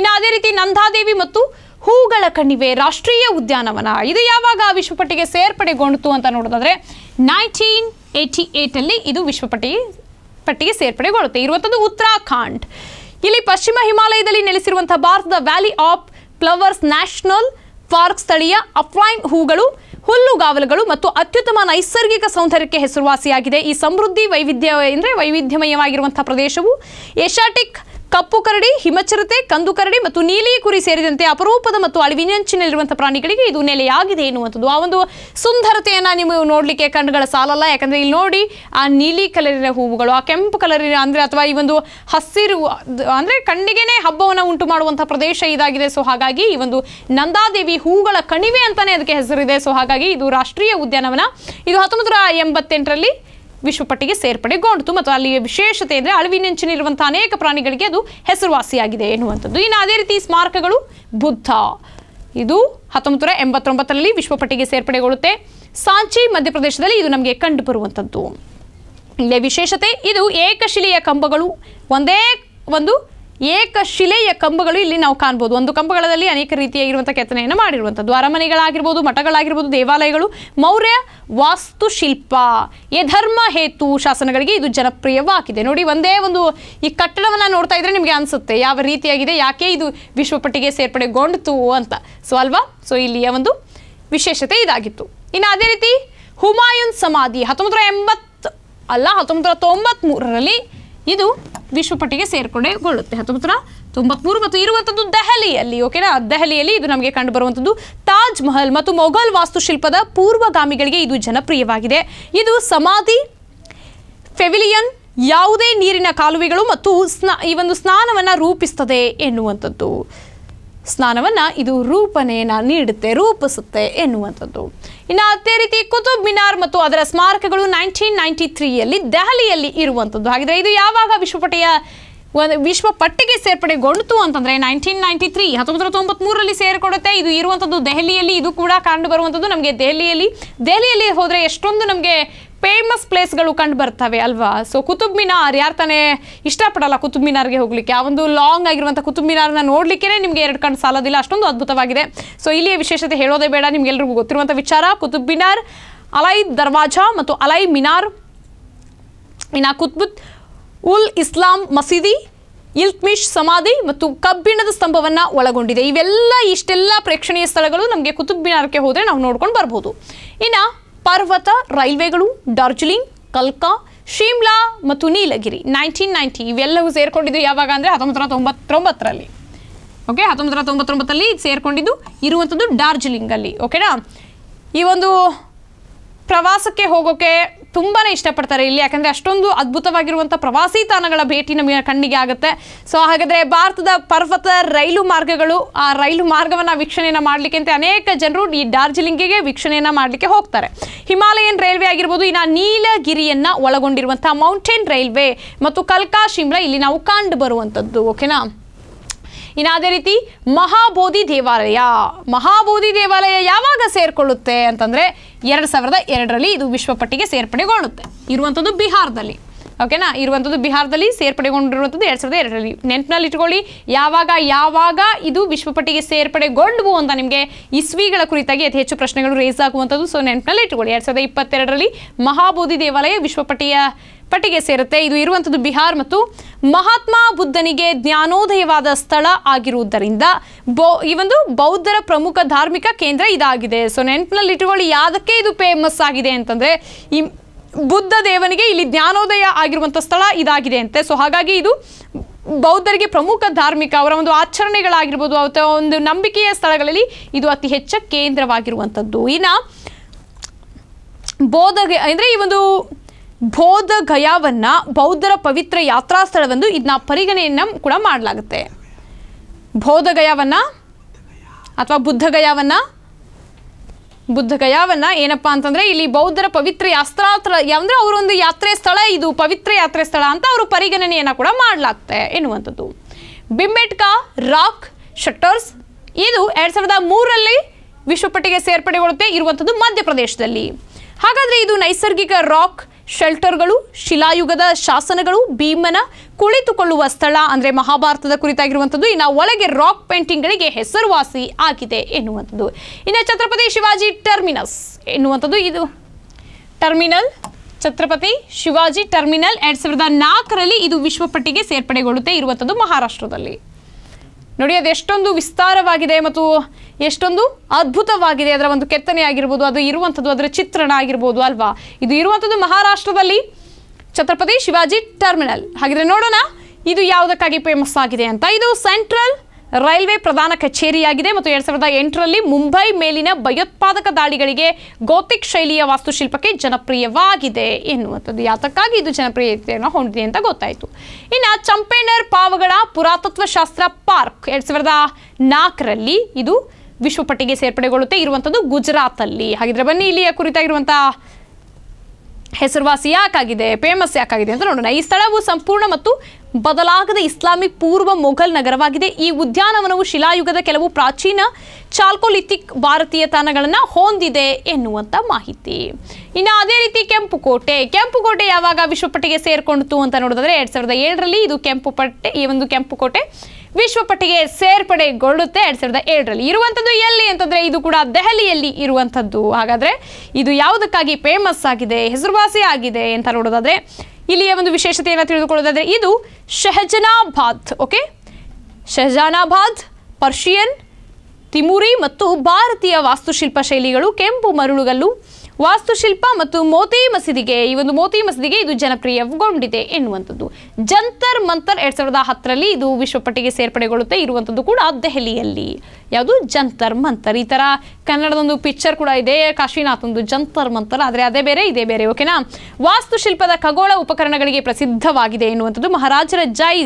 ಇನ್ನು ಅದೇ ರೀತಿ ನಂದಾದೇವಿ ಮತ್ತು ಹೂಗಳ ಕಣಿವೆ ರಾಷ್ಟ್ರೀಯ ಉದ್ಯಾನವನ ಇದು ಯಾವಾಗ ವಿಶ್ವಪಟ್ಟಿಗೆ ಸೇರ್ಪಡೆಗೊಂಡಿತು ಅಂತ ನೋಡೋದಾದ್ರೆ ನೈನ್ಟೀನ್ ಏಯ್ಟಿ ಏಯ್ಟಲ್ಲಿ ಇದು ವಿಶ್ವಪಟ್ಟಿ ಪಟ್ಟಿಗೆ ಸೇರ್ಪಡೆಗೊಳ್ಳುತ್ತೆ ಇರುವಂಥದ್ದು ಉತ್ತರಾಖಂಡ್ ಇಲ್ಲಿ ಪಶ್ಚಿಮ ಹಿಮಾಲಯದಲ್ಲಿ ನೆಲೆಸಿರುವಂತಹ ಭಾರತದ valley of flowers national park ಸ್ಥಳೀಯ ಅಫ್ಲೈನ್ ಹೂಗಳು ಹುಲ್ಲುಗಾವಲುಗಳು ಮತ್ತು ಅತ್ಯುತ್ತಮ ನೈಸರ್ಗಿಕ ಸೌಂದರ್ಯಕ್ಕೆ ಹೆಸರುವಾಸಿಯಾಗಿದೆ ಈ ಸಮೃದ್ಧಿ ವೈವಿಧ್ಯ ಅಂದರೆ ವೈವಿಧ್ಯಮಯವಾಗಿರುವಂಥ ಪ್ರದೇಶವು ಏಷ್ಯಾಟಿಕ್ ಕಪ್ಪು ಕರಡಿ ಹಿಮಚರತೆ ಕಂದು ಕರಡಿ ಮತ್ತು ನೀಲಿ ಕುರಿ ಸೇರಿದಂತೆ ಅಪರೂಪದ ಮತ್ತು ಅಳಿವಿನಂಚಿನಲ್ಲಿರುವಂತಹ ಪ್ರಾಣಿಗಳಿಗೆ ಇದು ನೆಲೆಯಾಗಿದೆ ಎನ್ನುವಂಥದ್ದು ಆ ಒಂದು ಸುಂದರತೆಯನ್ನ ನೀವು ನೋಡಲಿಕ್ಕೆ ಕಣ್ಣುಗಳ ಸಾಲಲ್ಲ ಯಾಕಂದ್ರೆ ಇಲ್ಲಿ ನೋಡಿ ಆ ನೀಲಿ ಕಲರಿನ ಹೂವುಗಳು ಆ ಕೆಂಪು ಕಲರಿನ ಅಂದ್ರೆ ಅಥವಾ ಈ ಒಂದು ಹಸಿರು ಅಂದ್ರೆ ಕಣ್ಣಿಗೆನೇ ಹಬ್ಬವನ್ನು ಉಂಟು ಮಾಡುವಂತಹ ಪ್ರದೇಶ ಇದಾಗಿದೆ ಸೊ ಹಾಗಾಗಿ ಈ ಒಂದು ನಂದಾದೇವಿ ಹೂಗಳ ಕಣಿವೆ ಅಂತಾನೆ ಅದಕ್ಕೆ ಹೆಸರಿದೆ ಸೊ ಹಾಗಾಗಿ ಇದು ರಾಷ್ಟ್ರೀಯ ಉದ್ಯಾನವನ ಇದು ಹತ್ತೊಂಬತ್ತು ನೂರ ಎಂಬತ್ತೆಂಟರಲ್ಲಿ ವಿಶ್ವಪಟ್ಟಿಗೆ ಸೇರ್ಪಡೆಗೊಂಡಿತು ಮತ್ತು ಅಲ್ಲಿಯ ವಿಶೇಷತೆ ಅಂದರೆ ಅಳಿವಿನಂಚಿನಲ್ಲಿರುವಂತಹ ಅನೇಕ ಪ್ರಾಣಿಗಳಿಗೆ ಅದು ಹೆಸರುವಾಸಿಯಾಗಿದೆ ಎನ್ನುವಂಥದ್ದು ಇನ್ನು ಅದೇ ರೀತಿ ಸ್ಮಾರಕಗಳು ಬುದ್ಧ ಇದು ಹತ್ತೊಂಬತ್ತು ನೂರ ಎಂಬತ್ತೊಂಬತ್ತರಲ್ಲಿ ವಿಶ್ವಪಟ್ಟಿಗೆ ಸೇರ್ಪಡೆಗೊಳ್ಳುತ್ತೆ ಸಾಂಚಿ ಮಧ್ಯಪ್ರದೇಶದಲ್ಲಿ ಇದು ನಮಗೆ ಕಂಡು ಬರುವಂಥದ್ದು ವಿಶೇಷತೆ ಇದು ಏಕಶಿಲೆಯ ಕಂಬಗಳು ಒಂದೇ ಒಂದು ಏಕಶಿಲೆಯ ಕಂಬಗಳು ಇಲ್ಲಿ ನಾವು ಕಾಣ್ಬೋದು ಒಂದು ಕಂಬಗಳಲ್ಲಿ ಅನೇಕ ರೀತಿಯಾಗಿರುವಂತಹ ಕೆತ್ತನೆಯನ್ನು ಮಾಡಿರುವಂತಹ ದ್ವಾರಮನೆಗಳಾಗಿರ್ಬೋದು ಮಠಗಳಾಗಿರ್ಬೋದು ದೇವಾಲಯಗಳು ಮೌರ್ಯ ವಾಸ್ತುಶಿಲ್ಪ ಎ ಧರ್ಮ ಹೇತು ಶಾಸನಗಳಿಗೆ ಇದು ಜನಪ್ರಿಯವಾಗಿದೆ ನೋಡಿ ಒಂದೇ ಒಂದು ಈ ಕಟ್ಟಡವನ್ನ ನೋಡ್ತಾ ಇದ್ರೆ ನಿಮಗೆ ಅನಿಸುತ್ತೆ ಯಾವ ರೀತಿಯಾಗಿದೆ ಯಾಕೆ ಇದು ವಿಶ್ವಪಟ್ಟಿಗೆ ಸೇರ್ಪಡೆಗೊಂಡಿತು ಅಂತ ಸೊ ಅಲ್ವಾ ಸೊ ಇಲ್ಲಿಯ ಒಂದು ವಿಶೇಷತೆ ಇದಾಗಿತ್ತು ಇನ್ನು ಅದೇ ರೀತಿ ಹುಮಾಯೂನ್ ಸಮಾಧಿ ಹತ್ತೊಂಬತ್ತು ಅಲ್ಲ ಹತ್ತೊಂಬತ್ತು ಮೂರರಲ್ಲಿ ಇದು ವಿಶ್ವಪಟ್ಟಿಗೆ ಸೇರ್ಕೊಂಡೇಗೊಳ್ಳುತ್ತೆ ಹತ್ತೊಂಬತ್ತು ನೂರ ತೊಂಬತ್ಮೂರು ಮತ್ತು ಇರುವಂಥದ್ದು ದೆಹಲಿಯಲ್ಲಿ ಓಕೆನಾ ದೆಹಲಿಯಲ್ಲಿ ಇದು ನಮಗೆ ಕಂಡು ತಾಜ್ ಮಹಲ್ ಮತ್ತು ಮೊಘಲ್ ವಾಸ್ತುಶಿಲ್ಪದ ಪೂರ್ವಗಾಮಿಗಳಿಗೆ ಇದು ಜನಪ್ರಿಯವಾಗಿದೆ ಇದು ಸಮಾಧಿ ಫೆವಿಲಿಯನ್ ಯಾವುದೇ ನೀರಿನ ಕಾಲುವೆಗಳು ಮತ್ತು ಸ್ನಾ ಈ ಒಂದು ಸ್ನಾನವನ್ನು ರೂಪಿಸ್ತದೆ ಎನ್ನುವಂಥದ್ದು ಸ್ನಾನವನ್ನ ಇದು ರೂಪನೆಯನ್ನ ನೀಡುತ್ತೆ ರೂಪಿಸುತ್ತೆ ಎನ್ನುವಂಥದ್ದು ಇನ್ನು ಅದೇ ರೀತಿ ಕುತುಬ್ ಮಿನಾರ್ ಮತ್ತು ಅದರ ಸ್ಮಾರಕಗಳು ನೈನ್ಟೀನ್ ನೈಂಟಿ ತ್ರೀಯಲ್ಲಿ ದೆಹಲಿಯಲ್ಲಿ ಇರುವಂಥದ್ದು ಹಾಗಿದ್ರೆ ಇದು ಯಾವಾಗ ವಿಶ್ವಪಟೆಯ ಒಂದು ವಿಶ್ವ ಪಟ್ಟಿಗೆ ಸೇರ್ಪಡೆಗೊಂಡಿತು ಅಂತಂದ್ರೆ ನೈನ್ಟೀನ್ ನೈಂಟಿ ತ್ರೀ ಹತ್ತೊಂಬತ್ತು ಮೂರಲ್ಲಿ ಸೇರಿಕೊಡುತ್ತೆ ಇದು ಇರುವಂಥದ್ದು ದೆಹಲಿಯಲ್ಲಿ ಇದು ಕೂಡ ಕಂಡು ಬರುವಂಥದ್ದು ನಮಗೆ ದೆಹಲಿಯಲ್ಲಿ ದೆಹಲಿಯಲ್ಲಿ ಹೋದರೆ ಎಷ್ಟೊಂದು ನಮಗೆ ಫೇಮಸ್ ಪ್ಲೇಸ್ಗಳು ಕಂಡು ಬರ್ತವೆ ಅಲ್ವಾ ಸೊ ಕುತುಬ್ ಮಿನಾರ್ ಯಾರು ತಾನೇ ಇಷ್ಟಪಡಲ್ಲ ಕುತುಬ್ ಮಿನಾರ್ಗೆ ಹೋಗ್ಲಿಕ್ಕೆ ಆ ಒಂದು ಲಾಂಗ್ ಆಗಿರುವಂಥ ಕುತುಬ್ ಮಿನಾರ್ನ ನೋಡ್ಲಿಕ್ಕೆ ನಿಮಗೆ ಎರಡು ಕಣ್ಣು ಸಾಲೋದಿಲ್ಲ ಅಷ್ಟೊಂದು ಅದ್ಭುತವಾಗಿದೆ ಸೊ ಇಲ್ಲಿಯ ವಿಶೇಷತೆ ಹೇಳೋದೇ ಬೇಡ ನಿಮ್ಗೆಲ್ರಿಗೂ ಗೊತ್ತಿರುವಂಥ ವಿಚಾರ ಕುತುಬ್ ಮಿನಾರ್ ಅಲೈ ದರ್ವಾಜಾ ಮತ್ತು ಅಲೈ ಮಿನಾರ್ ಇನ್ನು ಕುತ್ಬುತ್ ಉಲ್ ಇಸ್ಲಾಂ ಮಸೀದಿ ಇಲ್ತ್ಮಿಶ್ ಸಮಾಧಿ ಮತ್ತು ಕಬ್ಬಿಣದ ಸ್ತಂಭವನ್ನು ಒಳಗೊಂಡಿದೆ ಇವೆಲ್ಲ ಇಷ್ಟೆಲ್ಲ ಪ್ರೇಕ್ಷಣೀಯ ಸ್ಥಳಗಳು ನಮಗೆ ಕುತುಬ್ ಮಿನಾರ್ಕ್ಕೆ ಹೋದರೆ ನಾವು ನೋಡ್ಕೊಂಡು ಬರ್ಬೋದು ಇನ್ನು ಪರ್ವತ ರೈಲ್ವೆಗಳು ಡಾರ್ಜಿಲಿಂಗ್ ಕಲ್ಕಾ ಶಿಮ್ಲಾ ಮತ್ತು ನೀಲಗಿರಿ ನೈನ್ಟೀನ್ ನೈಂಟಿ ಇವೆಲ್ಲವೂ ಸೇರ್ಕೊಂಡಿದ್ದು ಯಾವಾಗ ಅಂದರೆ ಹತ್ತೊಂಬತ್ತು ನೂರ ತೊಂಬತ್ತೊಂಬತ್ತರಲ್ಲಿ ಓಕೆ ಹತ್ತೊಂಬತ್ತು ನೂರ ತೊಂಬತ್ತೊಂಬತ್ತರಲ್ಲಿ ಸೇರಿಕೊಂಡಿದ್ದು ಇರುವಂಥದ್ದು ಡಾರ್ಜಿಲಿಂಗಲ್ಲಿ ಓಕೆನಾ ಈ ಒಂದು ಪ್ರವಾಸಕ್ಕೆ ಹೋಗೋಕ್ಕೆ ತುಂಬಾ ಇಷ್ಟಪಡ್ತಾರೆ ಇಲ್ಲಿ ಯಾಕಂದ್ರೆ ಅಷ್ಟೊಂದು ಅದ್ಭುತವಾಗಿರುವಂತಹ ಪ್ರವಾಸಿ ತಾಣಗಳ ಭೇಟಿ ನಮಗೆ ಕಣ್ಣಿಗೆ ಆಗುತ್ತೆ ಸೊ ಹಾಗಾದ್ರೆ ಭಾರತದ ಪರ್ವತ ರೈಲು ಮಾರ್ಗಗಳು ಆ ರೈಲು ಮಾರ್ಗವನ್ನ ವೀಕ್ಷಣೆಯನ್ನ ಮಾಡ್ಲಿಕ್ಕೆ ಅಂತ ಅನೇಕ ಜನರು ಈ ಡಾರ್ಜಿಲಿಂಗಿಗೆ ವೀಕ್ಷಣೆಯನ್ನು ಮಾಡಲಿಕ್ಕೆ ಹೋಗ್ತಾರೆ ಹಿಮಾಲಯನ್ ರೈಲ್ವೆ ಆಗಿರ್ಬೋದು ಇನ್ನ ನೀಲಗಿರಿಯನ್ನ ಒಳಗೊಂಡಿರುವಂತಹ ಮೌಂಟೇನ್ ರೈಲ್ವೆ ಮತ್ತು ಕಲ್ಕಾ ಶಿಮ್ಲಾ ಇಲ್ಲಿ ನಾವು ಕಂಡು ಬರುವಂಥದ್ದು ಓಕೆನಾ ಇನ್ನು ಅದೇ ರೀತಿ ಮಹಾಬೋಧಿ ದೇವಾಲಯ ಮಹಾಬೋಧಿ ದೇವಾಲಯ ಯಾವಾಗ ಸೇರಿಕೊಳ್ಳುತ್ತೆ ಅಂತಂದರೆ ಎರಡು ಸಾವಿರದ ಎರಡರಲ್ಲಿ ಇದು ವಿಶ್ವ ಪಟ್ಟಿಗೆ ಸೇರ್ಪಡೆಗೊಳ್ಳುತ್ತೆ ಇರುವಂಥದ್ದು ಬಿಹಾರದಲ್ಲಿ ಓಕೆನಾ ಇರುವಂಥದ್ದು ಬಿಹಾರದಲ್ಲಿ ಸೇರ್ಪಡೆಗೊಂಡಿರುವಂಥದ್ದು ಎರಡು ಸಾವಿರದ ಎರಡರಲ್ಲಿ ನೆನಪಿನಲ್ಲಿ ಇಟ್ಕೊಳ್ಳಿ ಯಾವಾಗ ಯಾವಾಗ ಇದು ವಿಶ್ವಪಟ್ಟಿಗೆ ಸೇರ್ಪಡೆಗೊಂಡವು ಅಂತ ನಿಮಗೆ ಇಸ್ವಿಗಳ ಕುರಿತಾಗಿ ಅತಿ ಹೆಚ್ಚು ಪ್ರಶ್ನೆಗಳು ರೇಸ್ ಆಗುವಂಥದ್ದು ಸೊ ನೆನಪಿನಲ್ಲಿ ಇಟ್ಕೊಳ್ಳಿ ಎರಡು ಸಾವಿರದ ಇಪ್ಪತ್ತೆರಡರಲ್ಲಿ ಮಹಾಬೋಧಿ ದೇವಾಲಯ ವಿಶ್ವಪಟ್ಟಿಯ ಪಟ್ಟಿಗೆ ಸೇರುತ್ತೆ ಇದು ಇರುವಂತದ್ದು ಬಿಹಾರ್ ಮತ್ತು ಮಹಾತ್ಮ ಬುದ್ಧನಿಗೆ ಜ್ಞಾನೋದಯವಾದ ಸ್ಥಳ ಆಗಿರುವುದರಿಂದ ಈ ಒಂದು ಬೌದ್ಧರ ಪ್ರಮುಖ ಧಾರ್ಮಿಕ ಕೇಂದ್ರ ಇದಾಗಿದೆ ಸೊ ನೆನಪಿನಲ್ಲಿ ಇಟ್ಟುಕೊಳ್ಳಿ ಯಾವುದಕ್ಕೆ ಇದು ಫೇಮಸ್ ಆಗಿದೆ ಅಂತಂದ್ರೆ ಈ ಬುದ್ಧ ದೇವನಿಗೆ ಇಲ್ಲಿ ಜ್ಞಾನೋದಯ ಆಗಿರುವಂಥ ಸ್ಥಳ ಇದಾಗಿದೆ ಅಂತೆ ಸೊ ಹಾಗಾಗಿ ಇದು ಬೌದ್ಧರಿಗೆ ಪ್ರಮುಖ ಧಾರ್ಮಿಕ ಅವರ ಒಂದು ಆಚರಣೆಗಳಾಗಿರ್ಬೋದು ಅಥವಾ ಒಂದು ನಂಬಿಕೆಯ ಸ್ಥಳಗಳಲ್ಲಿ ಇದು ಅತಿ ಹೆಚ್ಚು ಕೇಂದ್ರವಾಗಿರುವಂಥದ್ದು ಇನ್ನು ಬೋಧಗೆ ಅಂದರೆ ಈ ಒಂದು ಬೋಧ ಗಯಾವನ್ನ ಬೌದ್ಧರ ಪವಿತ್ರ ಯಾತ್ರಾ ಸ್ಥಳವೆಂದು ಇದನ್ನ ಪರಿಗಣನೆಯನ್ನು ಕೂಡ ಮಾಡಲಾಗುತ್ತೆ ಗಯಾವನ್ನ ಅಥವಾ ಬುದ್ಧ ಗಯಾವನ್ನ ಏನಪ್ಪಾ ಅಂತಂದ್ರೆ ಇಲ್ಲಿ ಬೌದ್ಧರ ಪವಿತ್ರ ಯಾತ್ರಾ ಸ್ಥಳ ಅಂದರೆ ಒಂದು ಯಾತ್ರೆ ಸ್ಥಳ ಇದು ಪವಿತ್ರ ಯಾತ್ರೆ ಸ್ಥಳ ಅಂತ ಅವರು ಪರಿಗಣನೆಯನ್ನು ಕೂಡ ಮಾಡಲಾಗುತ್ತೆ ಎನ್ನುವಂಥದ್ದು ಬಿಂಬೆಟ್ಕಾ ರಾಕ್ ಶಟ್ಟರ್ಸ್ ಇದು ಎರಡ್ ಸಾವಿರದ ಮೂರರಲ್ಲಿ ವಿಶ್ವಪಟ್ಟಿಗೆ ಸೇರ್ಪಡೆಗೊಳ್ಳುತ್ತೆ ಇರುವಂಥದ್ದು ಮಧ್ಯಪ್ರದೇಶದಲ್ಲಿ ಹಾಗಾದ್ರೆ ಇದು ನೈಸರ್ಗಿಕ ರಾಕ್ ಶೆಲ್ಟರ್ಗಳು ಶಿಲಾಯುಗದ ಶಾಸನಗಳು ಭೀಮನ ಕುಳಿತುಕೊಳ್ಳುವ ಸ್ಥಳ ಅಂದರೆ ಮಹಾಭಾರತದ ಕುರಿತಾಗಿರುವಂಥದ್ದು ಇನ್ನು ಒಳಗೆ ರಾಕ್ ಪೇಂಟಿಂಗ್ಗಳಿಗೆ ಹೆಸರುವಾಸಿ ಆಗಿದೆ ಎನ್ನುವಂಥದ್ದು ಇನ್ನು ಛತ್ರಪತಿ ಶಿವಾಜಿ ಟರ್ಮಿನಸ್ ಎನ್ನುವಂಥದ್ದು ಇದು ಟರ್ಮಿನಲ್ ಛತ್ರಪತಿ ಶಿವಾಜಿ ಟರ್ಮಿನಲ್ ಎರಡು ಸಾವಿರದ ನಾಲ್ಕರಲ್ಲಿ ಇದು ವಿಶ್ವಪಟ್ಟಿಗೆ ಸೇರ್ಪಡೆಗೊಳ್ಳುತ್ತೆ ಇರುವಂಥದ್ದು ಮಹಾರಾಷ್ಟ್ರದಲ್ಲಿ ನೋಡಿ ಅದು ಎಷ್ಟೊಂದು ವಿಸ್ತಾರವಾಗಿದೆ ಮತ್ತು ಎಷ್ಟೊಂದು ಅದ್ಭುತವಾಗಿದೆ ಅದರ ಒಂದು ಕೆತ್ತನೆ ಆಗಿರ್ಬೋದು ಅದು ಇರುವಂಥದ್ದು ಅದರ ಚಿತ್ರಣ ಆಗಿರ್ಬೋದು ಅಲ್ವಾ ಇದು ಇರುವಂಥದ್ದು ಮಹಾರಾಷ್ಟ್ರದಲ್ಲಿ ಛತ್ರಪತಿ ಶಿವಾಜಿ ಟರ್ಮಿನಲ್ ಹಾಗಿದ್ರೆ ನೋಡೋಣ ಇದು ಯಾವುದಕ್ಕಾಗಿ ಫೇಮಸ್ ಆಗಿದೆ ಅಂತ ಇದು ಸೆಂಟ್ರಲ್ ರೈಲ್ವೆ ಪ್ರಧಾನ ಕಚೇರಿಯಾಗಿದೆ ಮತ್ತು ಎರಡ್ ಸಾವಿರದ ಎಂಟರಲ್ಲಿ ಮುಂಬೈ ಮೇಲಿನ ಭಯೋತ್ಪಾದಕ ದಾಳಿಗಳಿಗೆ ಗೋತಿಕ್ ಶೈಲಿಯ ವಾಸ್ತುಶಿಲ್ಪಕ್ಕೆ ಜನಪ್ರಿಯವಾಗಿದೆ ಎನ್ನುವಂಥದ್ದು ಯಾತಕ್ಕಾಗಿ ಇದು ಜನಪ್ರಿಯತೆಯನ್ನು ಹೊಂದಿದೆ ಅಂತ ಗೊತ್ತಾಯಿತು ಇನ್ನು ಚಂಪೇನರ್ ಪಾವಗಳ ಪುರಾತತ್ವ ಶಾಸ್ತ್ರ ಪಾರ್ಕ್ ಎರಡ್ ಸಾವಿರದ ನಾಲ್ಕರಲ್ಲಿ ಇದು ವಿಶ್ವಪಟ್ಟಿಗೆ ಸೇರ್ಪಡೆಗೊಳ್ಳುತ್ತೆ ಇರುವಂಥದ್ದು ಗುಜರಾತಲ್ಲಿ ಹಾಗಿದ್ರೆ ಬನ್ನಿ ಇಲ್ಲಿಯ ಕುರಿತಾಗಿರುವಂತಹ ಹೆಸರುವಾಸಿ ಯಾಕಾಗಿದೆ ಫೇಮಸ್ ಯಾಕಾಗಿದೆ ಅಂತ ನೋಡೋಣ ಈ ಸ್ಥಳವು ಸಂಪೂರ್ಣ ಮತ್ತು ಬದಲಾಗದ ಇಸ್ಲಾಮಿಕ್ ಪೂರ್ವ ಮೊಘಲ್ ನಗರವಾಗಿದೆ ಈ ಉದ್ಯಾನವನವು ಶಿಲಾಯುಗದ ಕೆಲವು ಪ್ರಾಚೀನ ಚಾಲ್ಕೋಲಿಥಿಕ್ ಭಾರತೀಯ ತಾಣಗಳನ್ನು ಹೊಂದಿದೆ ಎನ್ನುವಂಥ ಮಾಹಿತಿ ಇನ್ನು ಅದೇ ರೀತಿ ಕೆಂಪುಕೋಟೆ ಕೋಟೆ ಯಾವಾಗ ವಿಶ್ವಪಟ್ಟಿಗೆ ಸೇರ್ಕೊಂಡಿತು ಅಂತ ನೋಡಿದ್ರೆ ಎರಡು ಸಾವಿರದ ಏಳರಲ್ಲಿ ಇದು ಕೆಂಪು ಪಟ್ಟೆ ಈ ಒಂದು ಕೆಂಪುಕೋಟೆ ವಿಶ್ವಪಟ್ಟಿಗೆ ಸೇರ್ಪಡೆಗೊಳ್ಳುತ್ತೆ ಎರಡು ಸಾವಿರದ ಏಳರಲ್ಲಿ ಇರುವಂಥದ್ದು ಎಲ್ಲಿ ಅಂತಂದರೆ ಇದು ಕೂಡ ದೆಹಲಿಯಲ್ಲಿ ಇರುವಂಥದ್ದು ಹಾಗಾದರೆ ಇದು ಯಾವುದಕ್ಕಾಗಿ ಫೇಮಸ್ ಆಗಿದೆ ಹೆಸರುವಾಸಿ ಆಗಿದೆ ಅಂತ ನೋಡೋದಾದರೆ ಇಲ್ಲಿಯ ಒಂದು ವಿಶೇಷತೆಯನ್ನು ತಿಳಿದುಕೊಳ್ಳೋದಾದರೆ ಇದು ಶಹಜನಾಬಾದ್ ಓಕೆ ಶಹಜಾನಾಬಾದ್ ಪರ್ಷಿಯನ್ ತಿಮುರಿ ಮತ್ತು ಭಾರತೀಯ ವಾಸ್ತುಶಿಲ್ಪ ಶೈಲಿಗಳು ಕೆಂಪು ಮರಳುಗಲ್ಲು ವಾಸ್ತುಶಿಲ್ಪ ಮತ್ತು ಮೋತಿ ಮಸೀದಿಗೆ ಈ ಒಂದು ಮೋತಿ ಮಸೀದಿಗೆ ಇದು ಜನಪ್ರಿಯಗೊಂಡಿದೆ ಎನ್ನುವಂಥದ್ದು ಜಂತರ್ ಮಂತರ್ ಎರಡ್ ಸಾವಿರದ ಹತ್ತರಲ್ಲಿ ಇದು ವಿಶ್ವಪಟ್ಟಿಗೆ ಸೇರ್ಪಡೆಗೊಳ್ಳುತ್ತೆ ಇರುವಂಥದ್ದು ಕೂಡ ದೆಹಲಿಯಲ್ಲಿ ಯಾವುದು ಜಂತರ್ ಮಂತರ್ ಈ ಥರ ಕನ್ನಡದೊಂದು ಪಿಕ್ಚರ್ ಕೂಡ ಇದೆ ಕಾಶಿನಾಥ್ ಒಂದು ಜಂತರ್ ಮಂತರ್ ಆದರೆ ಅದೇ ಬೇರೆ ಇದೇ ಬೇರೆ ಓಕೆನಾ ವಾಸ್ತುಶಿಲ್ಪದ ಖಗೋಳ ಉಪಕರಣಗಳಿಗೆ ಪ್ರಸಿದ್ಧವಾಗಿದೆ ಎನ್ನುವಂಥದ್ದು ಮಹಾರಾಜರ ಜೈ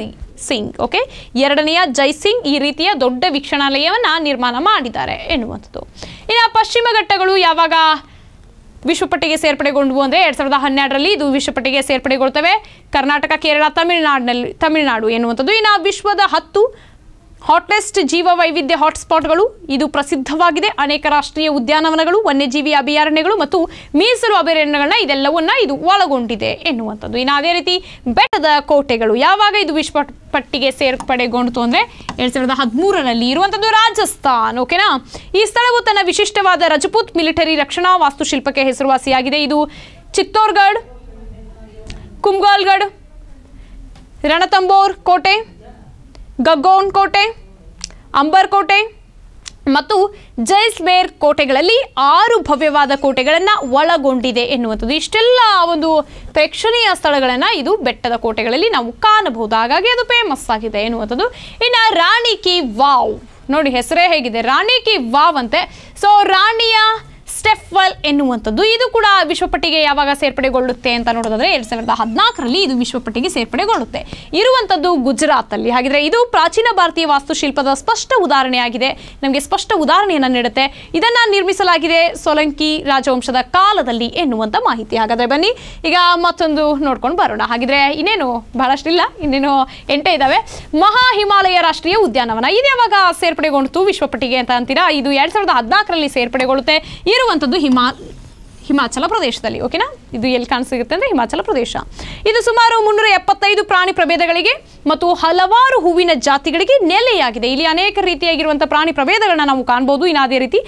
ಸಿಂಗ್ ಓಕೆ ಎರಡನೆಯ ಜೈ ಸಿಂಗ್ ಈ ರೀತಿಯ ದೊಡ್ಡ ವೀಕ್ಷಣಾಲಯವನ್ನು ನಿರ್ಮಾಣ ಮಾಡಿದ್ದಾರೆ ಎನ್ನುವಂಥದ್ದು ಇನ್ನು ಪಶ್ಚಿಮ ಘಟ್ಟಗಳು ಯಾವಾಗ ವಿಶ್ವಪಟ್ಟಿಗೆ ಸೇರ್ಪಡೆಗೊಂಡವು ಅಂದರೆ ಎರಡು ಸಾವಿರದ ಹನ್ನೆರಡರಲ್ಲಿ ಇದು ವಿಶ್ವಪಟ್ಟಿಗೆ ಸೇರ್ಪಡೆಗೊಳ್ತವೆ ಕರ್ನಾಟಕ ಕೇರಳ ತಮಿಳುನಾಡಿನಲ್ಲಿ ತಮಿಳುನಾಡು ಎನ್ನುವಂಥದ್ದು ಇನ್ನು ವಿಶ್ವದ ಹತ್ತು ಹಾಟೆಸ್ಟ್ ವೈವಿಧ್ಯ ಹಾಟ್ಸ್ಪಾಟ್ಗಳು ಇದು ಪ್ರಸಿದ್ಧವಾಗಿದೆ ಅನೇಕ ರಾಷ್ಟ್ರೀಯ ಉದ್ಯಾನವನಗಳು ವನ್ಯಜೀವಿ ಅಭಯಾರಣ್ಯಗಳು ಮತ್ತು ಮೀಸಲು ಅಭಯಾರಣ್ಯಗಳನ್ನ ಇದೆಲ್ಲವನ್ನ ಇದು ಒಳಗೊಂಡಿದೆ ಎನ್ನುವಂಥದ್ದು ಇನ್ನು ಅದೇ ರೀತಿ ಬೆಟ್ಟದ ಕೋಟೆಗಳು ಯಾವಾಗ ಇದು ವಿಶ್ವ ಪಟ್ಟಿಗೆ ಸೇರ್ಪಡೆಗೊಂಡಿತು ಅಂದರೆ ಎರಡು ಸಾವಿರದ ಹದಿಮೂರರಲ್ಲಿ ಇರುವಂಥದ್ದು ರಾಜಸ್ಥಾನ್ ಓಕೆನಾ ಈ ಸ್ಥಳವು ತನ್ನ ವಿಶಿಷ್ಟವಾದ ರಜಪೂತ್ ಮಿಲಿಟರಿ ರಕ್ಷಣಾ ವಾಸ್ತುಶಿಲ್ಪಕ್ಕೆ ಹೆಸರುವಾಸಿಯಾಗಿದೆ ಇದು ಚಿತ್ತೋರ್ಗಢ್ ಕುಮ್ಗಾಲ್ಗಢ್ ರಣತಂಬೋರ್ ಕೋಟೆ ಗಗ್ಗೋನ್ ಕೋಟೆ ಅಂಬರ್ ಕೋಟೆ ಮತ್ತು ಜೈಸ್ಮೇರ್ ಕೋಟೆಗಳಲ್ಲಿ ಆರು ಭವ್ಯವಾದ ಕೋಟೆಗಳನ್ನು ಒಳಗೊಂಡಿದೆ ಎನ್ನುವಂಥದ್ದು ಇಷ್ಟೆಲ್ಲ ಒಂದು ಪ್ರೇಕ್ಷಣೀಯ ಸ್ಥಳಗಳನ್ನು ಇದು ಬೆಟ್ಟದ ಕೋಟೆಗಳಲ್ಲಿ ನಾವು ಕಾಣಬಹುದು ಹಾಗಾಗಿ ಅದು ಫೇಮಸ್ ಆಗಿದೆ ಎನ್ನುವಂಥದ್ದು ಇನ್ನು ರಾಣಿ ಕಿ ವಾವ್ ನೋಡಿ ಹೆಸರೇ ಹೇಗಿದೆ ರಾಣಿ ಕಿ ವಾವ್ ಅಂತೆ ಸೊ ರಾಣಿಯ ಸ್ಟೆಫ್ವಲ್ ಎನ್ನುವಂಥದ್ದು ಇದು ಕೂಡ ವಿಶ್ವಪಟ್ಟಿಗೆ ಯಾವಾಗ ಸೇರ್ಪಡೆಗೊಳ್ಳುತ್ತೆ ಅಂತ ನೋಡೋದಾದ್ರೆ ಎರಡ್ ಸಾವಿರದ ಹದಿನಾಲ್ಕರಲ್ಲಿ ಇದು ವಿಶ್ವಪಟ್ಟಿಗೆ ಸೇರ್ಪಡೆಗೊಳ್ಳುತ್ತೆ ಇರುವಂಥದ್ದು ಅಲ್ಲಿ ಹಾಗಿದ್ರೆ ಇದು ಪ್ರಾಚೀನ ಭಾರತೀಯ ವಾಸ್ತುಶಿಲ್ಪದ ಸ್ಪಷ್ಟ ಉದಾಹರಣೆಯಾಗಿದೆ ನಮಗೆ ಸ್ಪಷ್ಟ ಉದಾಹರಣೆಯನ್ನು ನೀಡುತ್ತೆ ಇದನ್ನ ನಿರ್ಮಿಸಲಾಗಿದೆ ಸೋಲಂಕಿ ರಾಜವಂಶದ ಕಾಲದಲ್ಲಿ ಎನ್ನುವಂತ ಮಾಹಿತಿ ಹಾಗಾದ್ರೆ ಬನ್ನಿ ಈಗ ಮತ್ತೊಂದು ನೋಡ್ಕೊಂಡು ಬರೋಣ ಹಾಗಿದ್ರೆ ಇನ್ನೇನು ಬಹಳಷ್ಟಿಲ್ಲ ಇನ್ನೇನು ಎಂಟೇ ಇದ್ದಾವೆ ಮಹಾ ಹಿಮಾಲಯ ರಾಷ್ಟ್ರೀಯ ಉದ್ಯಾನವನ ಇದು ಯಾವಾಗ ಸೇರ್ಪಡೆಗೊಂಡಿತು ವಿಶ್ವಪಟ್ಟಿಗೆ ಅಂತ ಅಂತೀರಾ ಇದು ಎರಡ್ ಸಾವಿರದ ಹದಿನಾಲ್ಕರಲ್ಲಿ ಸೇರ್ಪಡೆಗೊಳ್ಳುತ್ತೆ ಇರುವ ಇರುವಂಥದ್ದು ಹಿಮಾ ಹಿಮಾಚಲ ಪ್ರದೇಶದಲ್ಲಿ ಓಕೆನಾ ಇದು ಎಲ್ಲಿ ಕಾಣಿಸುತ್ತೆ ಅಂದರೆ ಹಿಮಾಚಲ ಪ್ರದೇಶ ಇದು ಸುಮಾರು ಮುನ್ನೂರ ಎಪ್ಪತ್ತೈದು ಪ್ರಾಣಿ ಪ್ರಭೇದಗಳಿಗೆ ಮತ್ತು ಹಲವಾರು ಹೂವಿನ ಜಾತಿಗಳಿಗೆ ನೆಲೆಯಾಗಿದೆ ಇಲ್ಲಿ ಅನೇಕ ರೀತಿಯಾಗಿರುವಂಥ ಪ್ರಾಣಿ ಪ್ರಭೇದಗಳನ್ನ ನಾವು ಕಾಣ್ಬೋದು ಇನ್ನು ಅದೇ ರೀತಿ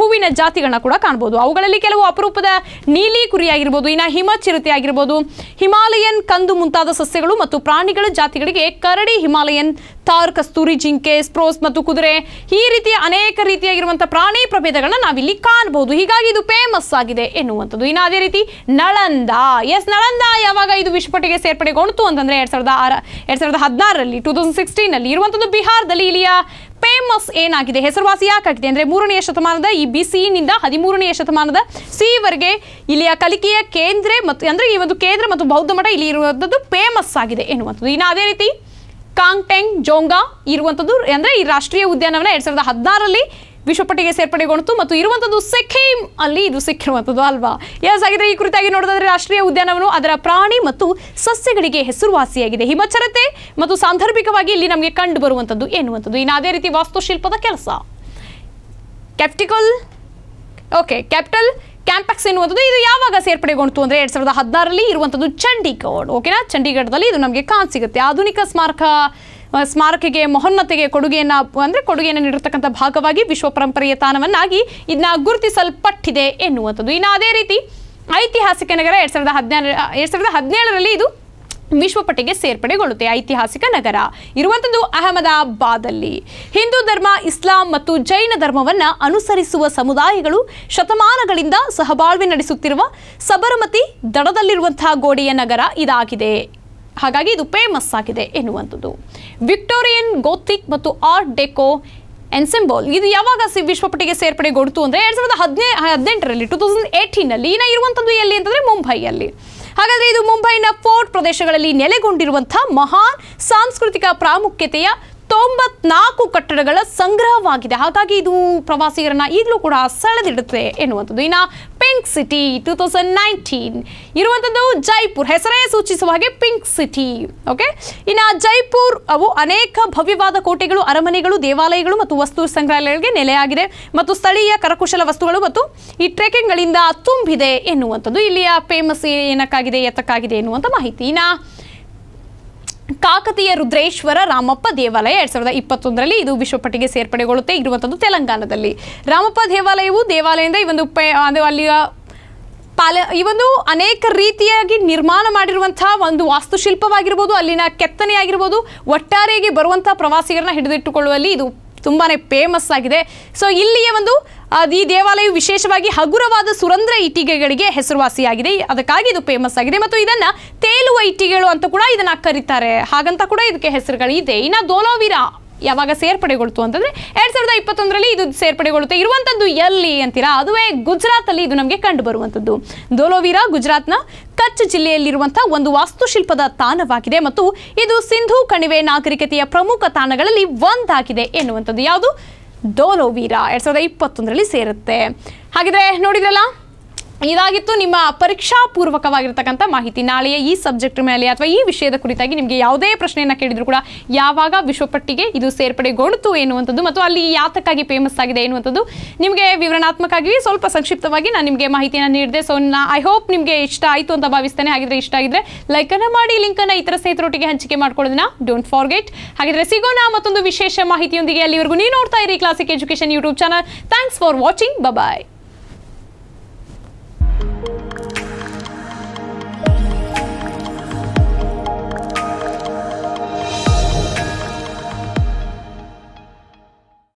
ಹೂವಿನ ಜಾತಿಗಳನ್ನ ಕೂಡ ಕಾಣ್ಬೋದು ಅವುಗಳಲ್ಲಿ ಕೆಲವು ಅಪರೂಪದ ನೀಲಿ ಕುರಿಯಾಗಿರ್ಬೋದು ಇನ್ನು ಹಿಮ ಚಿರತೆ ಆಗಿರ್ಬೋದು ಹಿಮಾಲಯನ್ ಕಂದು ಮುಂತಾದ ಸಸ್ಯಗಳು ಮತ್ತು ಪ್ರಾಣಿಗಳ ಜಾತಿಗಳಿಗೆ ಕರಡಿ ಹಿಮಾಲಯನ್ ತಾರ್ ಕಸ್ತೂರಿ ಜಿಂಕೆ ಸ್ಪ್ರೋಸ್ ಮತ್ತು ಕುದುರೆ ಈ ರೀತಿಯ ಅನೇಕ ರೀತಿಯಾಗಿರುವಂತಹ ಪ್ರಾಣಿ ಪ್ರಭೇದಗಳನ್ನ ನಾವಿಲ್ಲಿ ಕಾಣಬಹುದು ಹೀಗಾಗಿ ಇದು ಫೇಮಸ್ ಆಗಿದೆ ಎನ್ನುವಂಥದ್ದು ಇನ್ನು ಅದೇ ರೀತಿ ನಳಂದ ಎಸ್ ನಳಂದ ಯಾವಾಗ ಇದು ವಿಶ್ವಪಟ್ಟಿಗೆ ಸೇರ್ಪಡೆಗೊಂಡಿತು ಅಂತಂದ್ರೆ ಎರಡ್ ಸಾವಿರದ ಆರ ಎರಡ್ ಸಾವಿರದ ಹದಿನಾರರಲ್ಲಿ ಟೂ ತೌಸಂಡ್ ಸಿಕ್ಸ್ಟೀನ್ ಅಲ್ಲಿ ಇರುವಂತದ್ದು ಬಿಹಾರದಲ್ಲಿ ಇಲ್ಲಿಯ ಫೇಮಸ್ ಏನಾಗಿದೆ ಹೆಸರುವಾಸಿ ಯಾಕಾಗಿದೆ ಅಂದರೆ ಮೂರನೆಯ ಶತಮಾನದ ಈ ಬಿಸಿಯಿಂದ ಹದಿಮೂರನೆಯ ಶತಮಾನದ ಸಿವರೆಗೆ ಇಲ್ಲಿಯ ಕಲಿಕೆಯ ಕೇಂದ್ರ ಮತ್ತು ಅಂದರೆ ಈ ಒಂದು ಕೇಂದ್ರ ಮತ್ತು ಬೌದ್ಧ ಮಠ ಇಲ್ಲಿ ಇರುವಂಥದ್ದು ಫೇಮಸ್ ಆಗಿದೆ ಎನ್ನುವಂಥದ್ದು ಇನ್ನು ಅದೇ ರೀತಿ ಕಾಂಗ್ಟೆಂಗ್ ಜೋಂಗಾ ಇರುವಂಥದ್ದು ಅಂದರೆ ಈ ರಾಷ್ಟ್ರೀಯ ಉದ್ಯಾನವನ ಎರಡು ಸಾವಿರದ ಹದಿನಾರರಲ್ಲಿ ವಿಶ್ವಪಟ್ಟಿಗೆ ಸೇರ್ಪಡೆಗೊಂಡಿತು ಮತ್ತು ಇರುವಂಥದ್ದು ಸೆಖೇಮ್ ಅಲ್ಲಿ ಇದು ಸಿಕ್ಕಿರುವಂಥದ್ದು ಅಲ್ವಾ ಎಸ್ ಆಗಿದ್ರೆ ಈ ಕುರಿತಾಗಿ ನೋಡೋದಾದ್ರೆ ರಾಷ್ಟ್ರೀಯ ಉದ್ಯಾನವನ ಅದರ ಪ್ರಾಣಿ ಮತ್ತು ಸಸ್ಯಗಳಿಗೆ ಹೆಸರುವಾಸಿಯಾಗಿದೆ ಹಿಮಚರತೆ ಮತ್ತು ಸಾಂದರ್ಭಿಕವಾಗಿ ಇಲ್ಲಿ ನಮಗೆ ಕಂಡು ಬರುವಂಥದ್ದು ಎನ್ನುವಂಥದ್ದು ಇನ್ನು ಅದೇ ರೀತಿ ವಾಸ್ತುಶಿಲ್ಪದ ಕೆಲಸ ಕ್ಯಾಪ್ಟಿಕಲ್ ಓಕೆ ಕ್ಯಾಪಿಟಲ್ ಕ್ಯಾಂಪಕ್ಸ್ ಎನ್ನುವಂಥದ್ದು ಇದು ಯಾವಾಗ ಸೇರ್ಪಡೆಗೊಂಡಿತು ಅಂದರೆ ಎರಡು ಸಾವಿರದ ಹದಿನಾರರಲ್ಲಿ ಇರುವಂಥದ್ದು ಚಂಡೀಗಢ ಓಕೆನಾ ಚಂಡೀಗಢದಲ್ಲಿ ಇದು ನಮಗೆ ಕಾಣ್ ಸಿಗುತ್ತೆ ಆಧುನಿಕ ಸ್ಮಾರಕ ಸ್ಮಾರಕಿಗೆ ಮೊಹನ್ನತೆಗೆ ಕೊಡುಗೆಯನ್ನು ಅಂದರೆ ಕೊಡುಗೆಯನ್ನು ನೀಡಿರತಕ್ಕಂಥ ಭಾಗವಾಗಿ ವಿಶ್ವ ಪರಂಪರೆಯ ತಾಣವನ್ನಾಗಿ ಇದನ್ನ ಗುರುತಿಸಲ್ಪಟ್ಟಿದೆ ಎನ್ನುವಂಥದ್ದು ಇನ್ನು ಅದೇ ರೀತಿ ಐತಿಹಾಸಿಕ ನಗರ ಎರಡು ಸಾವಿರದ ಹದಿನಾರು ಎರಡು ಸಾವಿರದ ಹದಿನೇಳರಲ್ಲಿ ಇದು ವಿಶ್ವಪಟ್ಟಿಗೆ ಸೇರ್ಪಡೆಗೊಳ್ಳುತ್ತೆ ಐತಿಹಾಸಿಕ ನಗರ ಇರುವಂಥದ್ದು ಅಹಮದಾಬಾದ್ ಅಲ್ಲಿ ಹಿಂದೂ ಧರ್ಮ ಇಸ್ಲಾಂ ಮತ್ತು ಜೈನ ಧರ್ಮವನ್ನು ಅನುಸರಿಸುವ ಸಮುದಾಯಗಳು ಶತಮಾನಗಳಿಂದ ಸಹಬಾಳ್ವೆ ನಡೆಸುತ್ತಿರುವ ಸಬರಮತಿ ದಡದಲ್ಲಿರುವಂತಹ ಗೋಡೆಯ ನಗರ ಇದಾಗಿದೆ ಹಾಗಾಗಿ ಇದು ಫೇಮಸ್ ಆಗಿದೆ ಎನ್ನುವಂಥದ್ದು ವಿಕ್ಟೋರಿಯನ್ ಗೋಥಿಕ್ ಮತ್ತು ಆರ್ಟ್ ಡೆಕೋ ಎನ್ಸೆಂಬೋಲ್ ಇದು ಯಾವಾಗ ವಿಶ್ವಪಟ್ಟಿಗೆ ಸೇರ್ಪಡೆಗೊಡ್ತು ಅಂದರೆ ಎರಡು ಸಾವಿರದ ಹದಿನೇ ಹದಿನೆಂಟರಲ್ಲಿ ಟೂ ತೌಸಂಡ್ ಏಯ್ಟೀನಲ್ಲಿ ಇನ್ನು ಇರುವಂಥದ್ದು ಎಲ್ಲಿ ಅಂತಂದರೆ ಮುಂಬೈಯಲ್ಲಿ ಹಾಗಾದ್ರೆ ಇದು ಮುಂಬೈನ ಫೋರ್ಟ್ ಪ್ರದೇಶಗಳಲ್ಲಿ ನೆಲೆಗೊಂಡಿರುವಂತಹ ಮಹಾನ್ ಸಾಂಸ್ಕೃತಿಕ ಪ್ರಾಮುಖ್ಯತೆಯ ತೊಂಬತ್ನಾಲ್ಕು ಕಟ್ಟಡಗಳ ಸಂಗ್ರಹವಾಗಿದೆ ಹಾಗಾಗಿ ಇದು ಪ್ರವಾಸಿಗರನ್ನ ಈಗಲೂ ಕೂಡ ಸೆಳೆದಿಡುತ್ತೆ ಎನ್ನುವಂಥದ್ದು ಇನ್ನು pink city two thousand nineteen ಇರುವಂಥದ್ದು ಜೈಪುರ್ ಹೆಸರೇ ಸೂಚಿಸುವ ಹಾಗೆ ಪಿಂಕ್ ಸಿಟಿ ಓಕೆ ಇನ್ನು ಜೈಪುರ್ ಅವು ಅನೇಕ ಭವ್ಯವಾದ ಕೋಟೆಗಳು ಅರಮನೆಗಳು ದೇವಾಲಯಗಳು ಮತ್ತು ವಸ್ತು ಸಂಗ್ರಹಾಲಯಗಳಿಗೆ ನೆಲೆಯಾಗಿದೆ ಮತ್ತು ಸ್ಥಳೀಯ ಕರಕುಶಲ ವಸ್ತುಗಳು ಮತ್ತು ಈ ಟ್ರೆಕಿಂಗ್ಗಳಿಂದ ತುಂಬಿದೆ ಎನ್ನುವಂಥದ್ದು ಇಲ್ಲಿಯ ಫೇಮಸ್ ಏನಕ್ಕಾಗಿದೆ ಎತ್ತಕ್ಕಾಗಿದೆ ಎನ್ನುವಂಥ ಮಾಹಿತಿ ಇನ್ನು ಕಾಕತೀಯ ರುದ್ರೇಶ್ವರ ರಾಮಪ್ಪ ದೇವಾಲಯ ಎರಡ್ ಸಾವಿರದ ಇಪ್ಪತ್ತೊಂದರಲ್ಲಿ ಇದು ವಿಶ್ವಪಟ್ಟಿಗೆ ಸೇರ್ಪಡೆಗೊಳ್ಳುತ್ತೆ ಇರುವಂಥದ್ದು ತೆಲಂಗಾಣದಲ್ಲಿ ರಾಮಪ್ಪ ದೇವಾಲಯವು ದೇವಾಲಯದಿಂದ ಈ ಒಂದು ಅಲ್ಲಿಯ ಪಾಲ ಈ ಒಂದು ಅನೇಕ ರೀತಿಯಾಗಿ ನಿರ್ಮಾಣ ಮಾಡಿರುವಂತಹ ಒಂದು ವಾಸ್ತುಶಿಲ್ಪವಾಗಿರ್ಬೋದು ಅಲ್ಲಿನ ಕೆತ್ತನೆಯಾಗಿರ್ಬೋದು ಒಟ್ಟಾರೆಯಾಗಿ ಬರುವಂತಹ ಪ್ರವಾಸಿಗರನ್ನ ಹಿಡಿದಿಟ್ಟುಕೊಳ್ಳುವಲ್ಲಿ ಇದು ತುಂಬಾನೇ ಫೇಮಸ್ ಆಗಿದೆ ಸೊ ಇಲ್ಲಿಯ ಒಂದು ಈ ದೇವಾಲಯವು ವಿಶೇಷವಾಗಿ ಹಗುರವಾದ ಸುರಂದ್ರ ಇಟ್ಟಿಗೆಗಳಿಗೆ ಹೆಸರುವಾಸಿಯಾಗಿದೆ ಅದಕ್ಕಾಗಿ ಇದು ಫೇಮಸ್ ಆಗಿದೆ ಮತ್ತು ಇದನ್ನ ತೇಲುವ ಇಟ್ಟಿಗೆಗಳು ಅಂತ ಕೂಡ ಇದನ್ನ ಕರೀತಾರೆ ಹಾಗಂತ ಕೂಡ ಇದಕ್ಕೆ ಹೆಸರುಗಳಿದೆ ಇನ್ನು ದೋಲೋವಿರಾ ಯಾವಾಗ ಸೇರ್ಪಡೆಗೊಳ್ತು ಅಂತಂದ್ರೆ ಎರಡ್ ಸಾವಿರದ ಇಪ್ಪತ್ತೊಂದರಲ್ಲಿ ಇದು ಸೇರ್ಪಡೆಗೊಳ್ಳುತ್ತೆ ಇರುವಂತದ್ದು ಎಲ್ಲಿ ಅಂತೀರಾ ಅದುವೇ ಗುಜರಾತ್ ಅಲ್ಲಿ ಇದು ನಮಗೆ ಕಂಡು ಬರುವಂತದ್ದು ದೋಲೋವೀರ ಗುಜರಾತ್ನ ಕಚ್ ಜಿಲ್ಲೆಯಲ್ಲಿರುವಂತಹ ಒಂದು ವಾಸ್ತುಶಿಲ್ಪದ ತಾಣವಾಗಿದೆ ಮತ್ತು ಇದು ಸಿಂಧೂ ಕಣಿವೆ ನಾಗರಿಕತೆಯ ಪ್ರಮುಖ ತಾಣಗಳಲ್ಲಿ ಒಂದಾಗಿದೆ ಎನ್ನುವಂಥದ್ದು ಯಾವುದು ದೋಲೋವೀರಾ ಎರಡ್ ಸಾವಿರದ ಇಪ್ಪತ್ತೊಂದರಲ್ಲಿ ಸೇರುತ್ತೆ ಹಾಗಿದ್ರೆ ನೋಡಿದ್ರಲ್ಲ ಇದಾಗಿತ್ತು ನಿಮ್ಮ ಪರೀಕ್ಷಾ ಪೂರ್ವಕವಾಗಿರ್ತಕ್ಕಂಥ ಮಾಹಿತಿ ನಾಳೆಯ ಈ ಸಬ್ಜೆಕ್ಟ್ ಮೇಲೆ ಅಥವಾ ಈ ವಿಷಯದ ಕುರಿತಾಗಿ ನಿಮಗೆ ಯಾವುದೇ ಪ್ರಶ್ನೆಯನ್ನು ಕೇಳಿದರೂ ಕೂಡ ಯಾವಾಗ ವಿಶ್ವಪಟ್ಟಿಗೆ ಇದು ಸೇರ್ಪಡೆಗೊಳ್ತು ಎನ್ನುವಂಥದ್ದು ಮತ್ತು ಅಲ್ಲಿ ಯಾತಕ್ಕಾಗಿ ಫೇಮಸ್ ಆಗಿದೆ ಎನ್ನುವಂಥದ್ದು ನಿಮಗೆ ವಿವರಣಾತ್ಮಕವಾಗಿ ಸ್ವಲ್ಪ ಸಂಕ್ಷಿಪ್ತವಾಗಿ ನಾನು ನಿಮಗೆ ಮಾಹಿತಿಯನ್ನು ನೀಡಿದೆ ಸೊ ಐ ಹೋಪ್ ನಿಮಗೆ ಇಷ್ಟ ಆಯಿತು ಅಂತ ಭಾವಿಸ್ತೇನೆ ಹಾಗಿದ್ರೆ ಇಷ್ಟ ಆಗಿದ್ರೆ ಲೈಕನ್ನು ಮಾಡಿ ಲಿಂಕನ್ನು ಇತರ ಸ್ನೇಹಿತರೊಟ್ಟಿಗೆ ಹಂಚಿಕೆ ಮಾಡ್ಕೊಳ್ಳೋದನ್ನ ಡೋಂಟ್ ಫಾರ್ಗೆಟ್ ಹಾಗಿದ್ರೆ ಸಿಗೋಣ ಮತ್ತೊಂದು ವಿಶೇಷ ಮಾಹಿತಿಯೊಂದಿಗೆ ಅಲ್ಲಿವರೆಗೂ ನೀವು ನೋಡ್ತಾ ಇರಿ Classic Education YouTube channel thanks for watching bye thank you